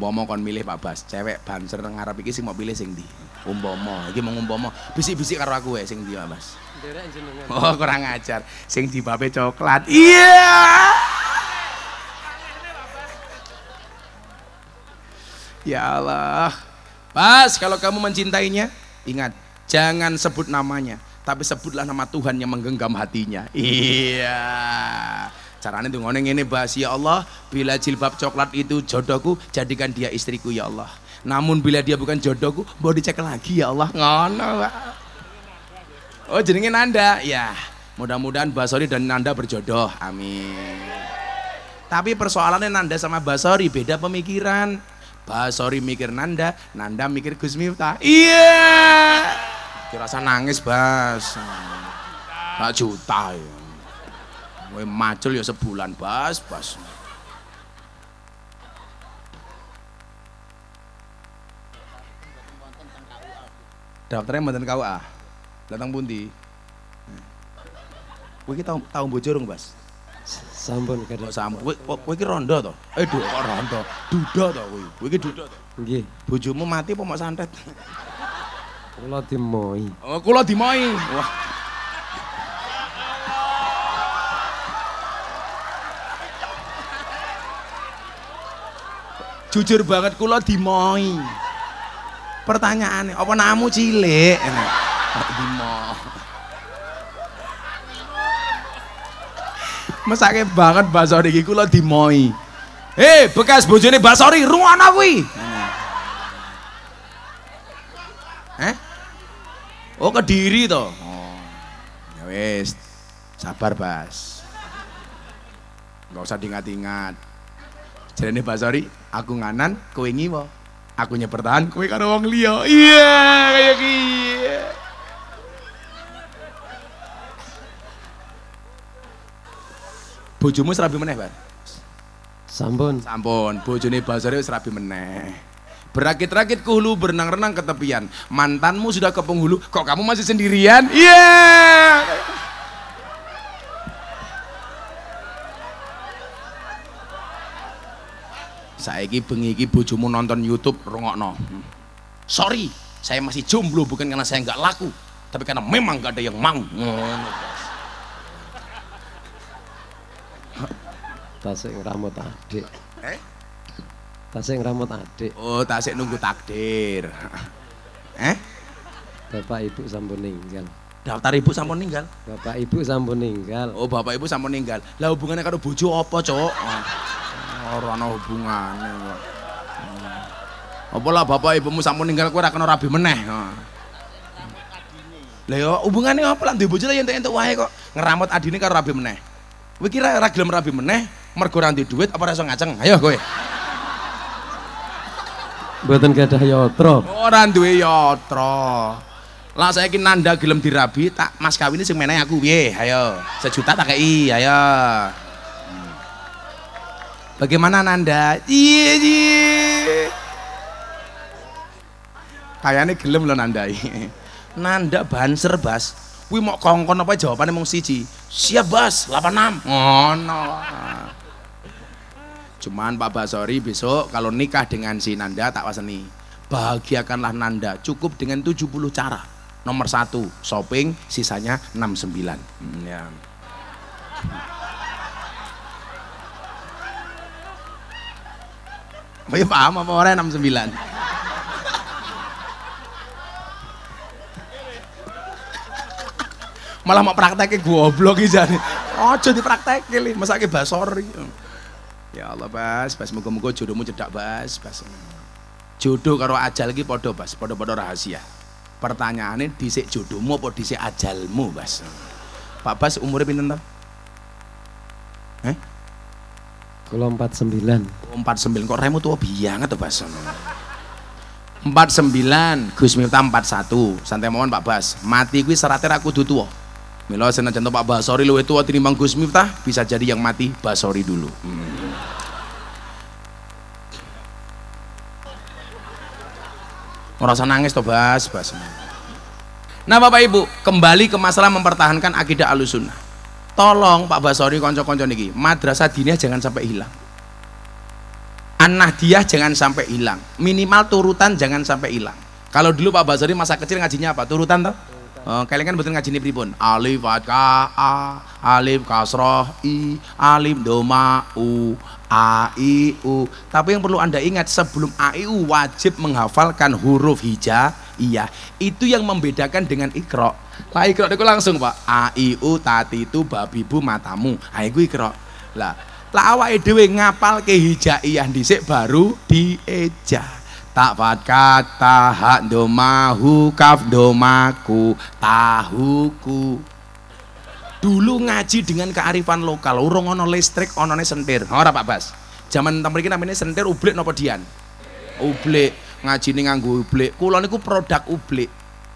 umpomo kon milih Pak Bas, cewek banser ngarep iki sing mau pilih sing di Umpomo, iki mau umpomo. Bisik-bisik karo aku wae sing di Pak Bas. Oh, kurang ajar. Sing di babe coklat. Iya. Yeah! Ya Allah. Bas, kalau kamu mencintainya, ingat jangan sebut namanya, tapi sebutlah nama Tuhan yang menggenggam hatinya. Iya. Caranya tuh ini bahas ya Allah, bila jilbab coklat itu jodohku, jadikan dia istriku ya Allah. Namun bila dia bukan jodohku, mau dicek lagi ya Allah. Ngono, Pak. Oh, jenengin Nanda. Ya, mudah-mudahan Basori dan Nanda berjodoh. Amin. Tapi persoalannya Nanda sama Basori beda pemikiran. Basori mikir Nanda, Nanda mikir Gus Miftah. Iya. kira nangis, Bas. Tak juta ya. Kowe macul ya sebulan bas bas. Daftarnya mantan KUA. Datang Bundi. Kowe kita tahu tau bojorong, Bas? Sampun kare. Oh, sampun. Kowe kowe iki rondo to? Eh, dua kok rondo. Duda to kowe. Kowe iki duda to. Bojomu mati apa santet? Kulo dimoi. Oh, Kulo dimoi. Wah. Jujur banget kulo dimoi. Pertanyaannya, apa namu cilik? masaknya banget bakso niki kula dimoi. Eh, hey, bekas bojone Basori, rumah nawi Eh? Oh, Kediri to. Oh. Ya wes, Sabar, Bas. Enggak usah diingat-ingat. Jadi Pak Sori, aku nganan, kowe ngiwa. Aku nyepertahan, kowe karo wong liya. Iya, kayak gini gitu. Bojomu serabi meneh, Pak? Sampun. Sampun, bojone Pak Sori serabi meneh. Berakit-rakit ke hulu, berenang-renang ke tepian. Mantanmu sudah ke penghulu, kok kamu masih sendirian? Iya. Yeah! Saiki bengi iki bojomu nonton YouTube rungokno. Sorry, saya masih jomblo bukan karena saya nggak laku, tapi karena memang nggak ada yang mau. Tasik ramut adik. Eh? Tasik ramut adik. Oh, tasik nunggu takdir. Eh? Bapak Ibu sampun ninggal. Daftar Ibu sampun ninggal. Bapak Ibu sampun ninggal. Oh, Bapak Ibu sampun ninggal. Lah hubungannya karo bojo apa, Cok? ora ana hubungane hmm. Apa lah bapak ibumu sampun ninggal kowe ora kena rabi meneh. Leo, hubungannya apa lah duwe bojo ya entuk-entuk wae kok ngeramot adine karo rabi meneh. Kowe kira ora rabi meneh mergoran di duit apa ora iso ngajeng? Ayo kowe. Mboten gadah yatra. Ora duwe yatra. Lah saya saiki nanda gelem dirabi tak mas kawin ini sing menehi aku piye? Ayo. Sejuta tak kei, ayo. Bagaimana Nanda? Iya, iya. Kayaknya gelem loh Nanda. Nanda banser bas. Wih mau kongkon apa jawabannya mau siji. Siap bas, 86. Oh no. Cuman Pak Basori besok kalau nikah dengan si Nanda tak waseni. Bahagiakanlah Nanda cukup dengan 70 cara. Nomor satu shopping, sisanya 69. Hmm, ya. Bayu iya, paham apa orang 69? Malah mau prakteknya goblok Oh jadi Aja dipraktekke li, mesake sorry. Ya Allah, Bas, Bas muga-muga jodohmu cedak, Bas, Bas. Jodoh karo ajal lagi podo Bas, podo podo rahasia. Pertanyaannya disik jodohmu apa disik ajalmu, Bas? Pak Bas umurnya pinten to? Kula 49. 49 kok remu tuwa biang to Bas. 49 Gus Miftah 41 santai mohon Pak Bas mati kuwi syaratnya ra kudu tuwa mila contoh Pak Basori lu tuwa tinimbang Gus Miftah bisa jadi yang mati Basori dulu hmm. Merasa nangis toh Bas Bas nah Bapak Ibu kembali ke masalah mempertahankan akidah alusunah tolong Pak Basori konco-konco niki madrasah dinia jangan sampai hilang anak dia jangan sampai hilang minimal turutan jangan sampai hilang kalau dulu Pak Basori masa kecil ngajinya apa turutan toh Oh, kalian kan betul ngaji ini pribun alif fatka a alif kasroh i alif doma u a i u tapi yang perlu anda ingat sebelum a i u wajib menghafalkan huruf hija iya itu yang membedakan dengan ikro lah ikra niku langsung, Pak. Aiu babi bu matamu. Ha iku ikra. Lah, lah awake ngapal ke hijaiyah dhisik baru dieja Tak fatkat hak domahu kaf domaku tahuku. Dulu ngaji dengan kearifan lokal, urung ono listrik, onone sentir. Ora Pak Bas. Zaman tempat ini namanya sentir ublik nopo dian. Ublik ngaji nih nganggo ublik. Kulo niku produk ublek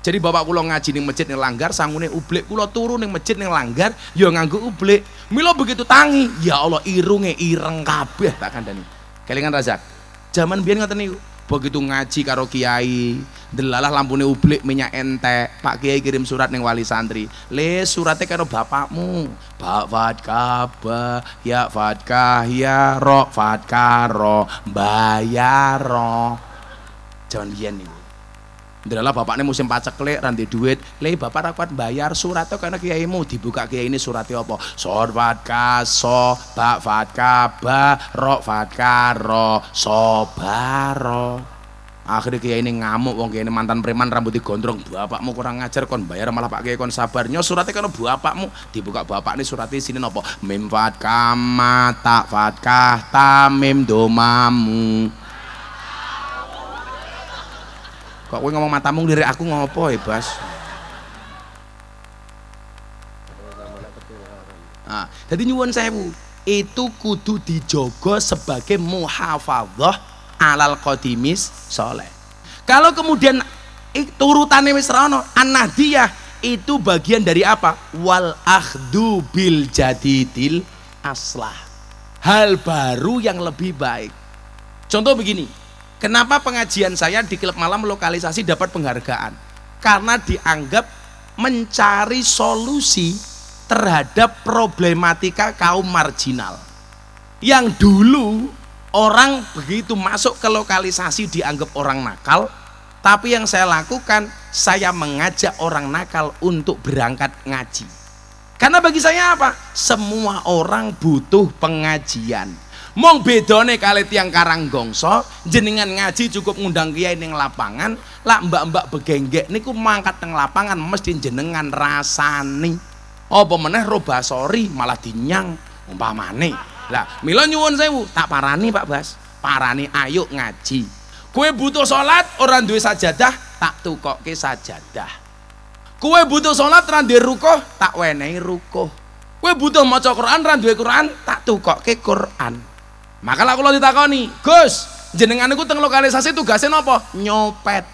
jadi bapak pulang ngaji ning masjid ning langgar, sangune ublek kulo turun ning masjid ning langgar yo ya nganggo ublek, milo begitu tangi, ya Allah irunge ireng kabeh tak kandhani. Kelingan Razak. Zaman biyen ngoten nih, Begitu ngaji karo kiai, delalah lampune ublek minyak ente, Pak kiai kirim surat ning wali santri. Le suratnya karo bapakmu. Pak Fatkaba, ya Fatkah, ya Ro, bayar bayaro. zaman biyen niku. Ndelalah bapaknya musim paceklik ra duit. Le bapak ra bayar surat karena kiaimu dibuka kiai ini suratnya apa? Sor fatka so ba fatka ba ro fatka ro ro. Akhirnya kiai ini ngamuk wong kiai ini mantan preman rambut digondrong bapakmu kurang ngajar kon bayar malah pak kiai kon sabar nyo suratnya kan bapakmu dibuka bapak ini suratnya sini nopo mim fatka ma tak fatka tamim domamu Kok gue ngomong matamu diri aku ngopo ya, eh, Bas? Nah, jadi nyuwun sewu itu kudu dijogo sebagai muhafadzah alal qadimis soleh. Kalau kemudian turutane wis anahdiyah itu bagian dari apa? Wal akhdu bil jadidil aslah. Hal baru yang lebih baik. Contoh begini, Kenapa pengajian saya di klub malam lokalisasi dapat penghargaan? Karena dianggap mencari solusi terhadap problematika kaum marginal. Yang dulu orang begitu masuk ke lokalisasi dianggap orang nakal, tapi yang saya lakukan, saya mengajak orang nakal untuk berangkat ngaji. Karena bagi saya apa? Semua orang butuh pengajian mong bedone kali tiang karang gongso jenengan ngaji cukup ngundang kiai ning lapangan lah mbak-mbak begenggek niku mangkat teng lapangan mesti jenengan rasani oh pemenah roba sorry malah dinyang umpamane lah milo nyuwun sewu tak parani Pak Bas parani ayo ngaji kue butuh sholat orang duwe sajadah tak tukok ke sajadah Kue butuh sholat duit ruko tak wenei ruko Kue butuh cokoran Quran duit Quran, tak tukok ke Quran maka lah kalau ditakoni Gus jenengan aku teng lokalisasi tugasnya nopo nyopet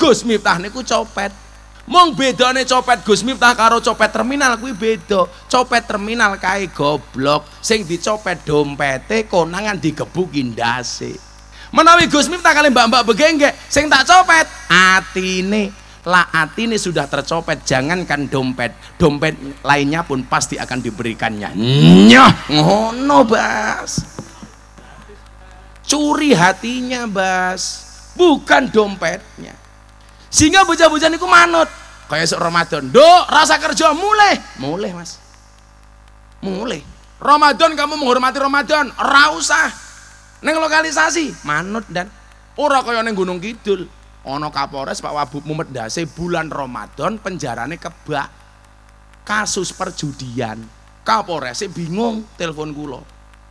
Gus Miftah niku copet Mong nih copet Gus Miftah karo copet terminal kuwi beda. Copet terminal kae goblok, sing dicopet dompete konangan digebuki dasi, Menawi Gus Miftah kali mbak-mbak begengge, sing tak copet hati atine. Lah hati atine sudah tercopet, jangankan dompet, dompet lainnya pun pasti akan diberikannya. Nyoh, ngono, Bas curi hatinya bas bukan dompetnya sehingga bocah-bocah niku manut kayak sok Ramadan do, rasa kerja mulai mulai mas mulai Ramadan kamu menghormati Ramadan rausah neng lokalisasi manut dan ora kaya neng Gunung Kidul ono Kapolres Pak Wabub mumet bulan Ramadan penjarane kebak kasus perjudian Kapolres bingung telepon gulo,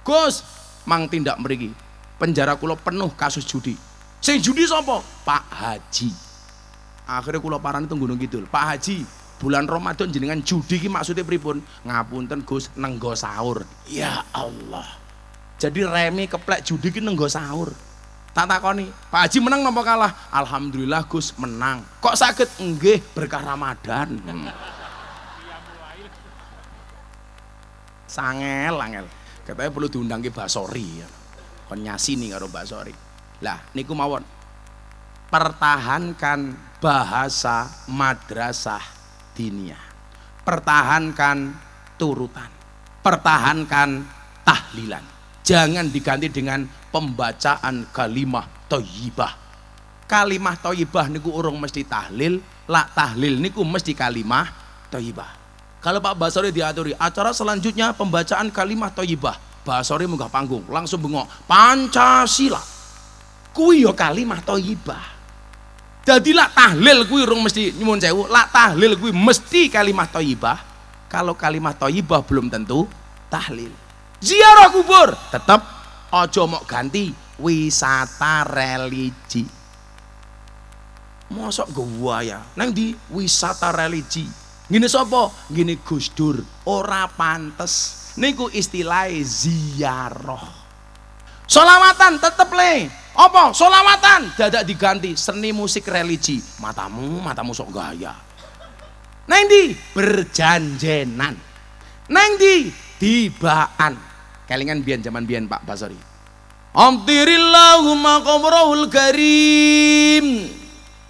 Gus mang tindak merigi penjara Kulo penuh kasus judi. Sing judi sopo Pak Haji. Akhirnya Kulo parani itu Gunung Kidul. Pak Haji, bulan Ramadan jenengan judi ki maksudnya pripun? Ngapunten Gus, nenggo sahur. Ya Allah. Jadi remi keplek judi ki nenggo sahur. Tata nih Pak Haji menang nopo kalah? Alhamdulillah Gus menang. Kok sakit? Enggih, berkah Ramadan. Hmm. Sangel, angel. Katanya perlu diundang ke Basori ya kon nyasini karo Mbak Sori. Lah niku mawon. Pertahankan bahasa madrasah diniyah. Pertahankan turutan. Pertahankan tahlilan. Jangan diganti dengan pembacaan kalimah toyibah. Kalimah toyibah niku urung mesti tahlil, lak tahlil niku mesti kalimah toyibah. Kalau Pak basori diaturi, acara selanjutnya pembacaan kalimah toyibah Basori munggah panggung, langsung bengok. Pancasila. Kuwi ya kalimah thayyibah. Jadi lak tahlil kuwi rung mesti nyumun sewu, lak tahlil kuwi mesti kalimah thayyibah. Kalau kalimah thayyibah belum tentu tahlil. Ziarah kubur tetap ojo mau ganti wisata religi. Mosok gua ya, nang di wisata religi. Gini sopo? Gini gusdur ora pantes niku istilah ziarah solawatan tetep le opo solawatan dadak diganti seni musik religi matamu matamu sok gaya neng di berjanjenan neng di tibaan kelingan bian zaman bian pak basori Alhamdulillahumma qabrahul karim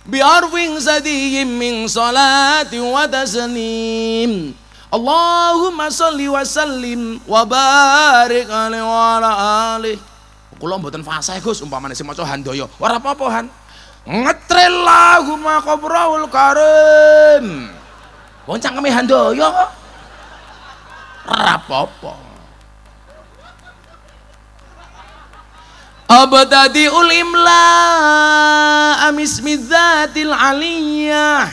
biarwing sadiyim min salati wa tasnim Allahumma salli wa sallim wa barik alaihi wa ala alihi. Kula mboten fasih Gus umpamane sing maca handaya. Ora apa-apa Han. Ngetril Allahumma qabraul karim. Wong cangkeme handaya kok. Ora apa-apa. Abtadi ul imla amismi zatil aliyah.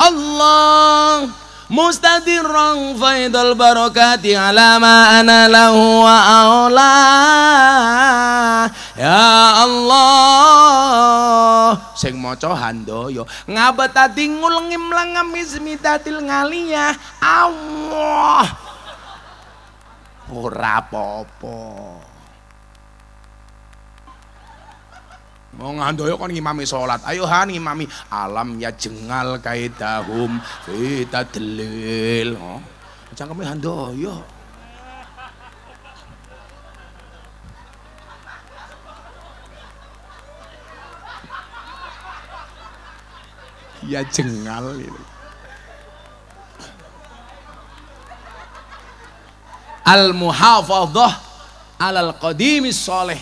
Allah mustadirran faidul barakati ala ma ana lahu wa aula ya Allah sing maca handoyo ngabetati ngulengi mlengem ismitatil ngaliyah Allah ora apa-apa mau ngandoyo kon ngimami sholat Ayo han ngimami alam ya jengal kaidahum kita delil. Oh. kami handoyo. Ya jengal gitu. Al muhafadhah alal qadimis soleh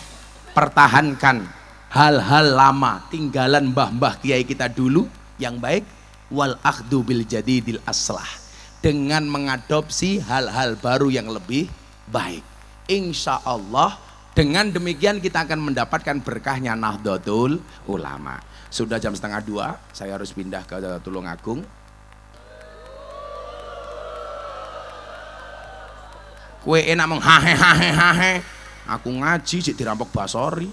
pertahankan hal-hal lama tinggalan mbah-mbah kiai kita dulu yang baik wal akhdu bil jadidil aslah dengan mengadopsi hal-hal baru yang lebih baik insya Allah dengan demikian kita akan mendapatkan berkahnya Nahdlatul Ulama sudah jam setengah dua saya harus pindah ke Tulungagung kue enak menghahe hahe hahe aku ngaji jadi dirampok basori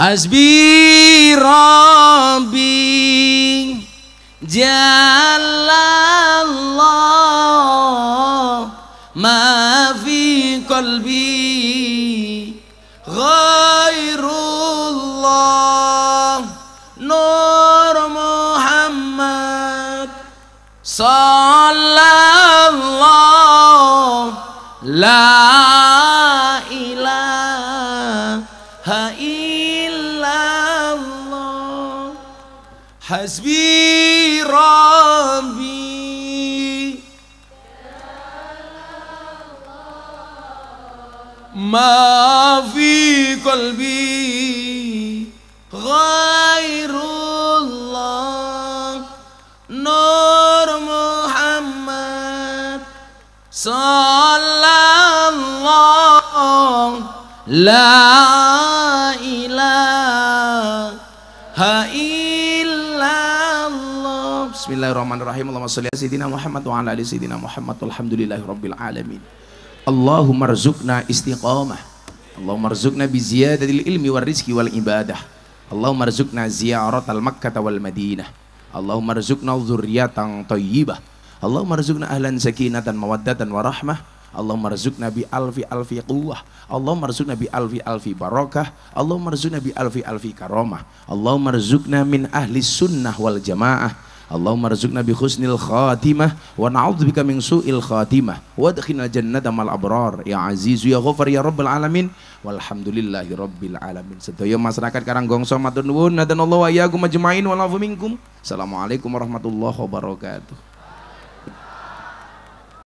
Hasbi Rabbi Jalallah Ma fi qalbi ما في قلبي غير الله نور محمد صلى الله لا إله إلا الله بسم الله الرحمن الرحيم اللهم صل على سيدنا محمد وعلى آل سيدنا محمد والحمد لله رب العالمين Allahumma rzuqna istiqamah Allahumma rzuqna bi ziyadatil ilmi wal rizki wal ibadah Allahumma rzuqna al makkah wal madinah Allahumma rzuqna dzurriatan thayyibah Allahumma rzuqna ahlan sakinatan mawaddatan warahmah Allahumma rzuqna bi alfi alfi quwwah Allahumma rzuqna bi alfi alfi barakah Allahumma rzuqna bi alfi alfi karamah Allahumma rzuqna min ahli sunnah wal jamaah Allahumma rizukna bi khusnil khatimah wa na'udzubika min su'il khatimah wa adkhina jannata mal abrar ya azizu ya ghafar ya rabbal alamin walhamdulillahi rabbil alamin sedaya masyarakat Karanggongsong matur nuwun nadan Allah wa iyyakum ajmain wa minkum assalamualaikum warahmatullahi wabarakatuh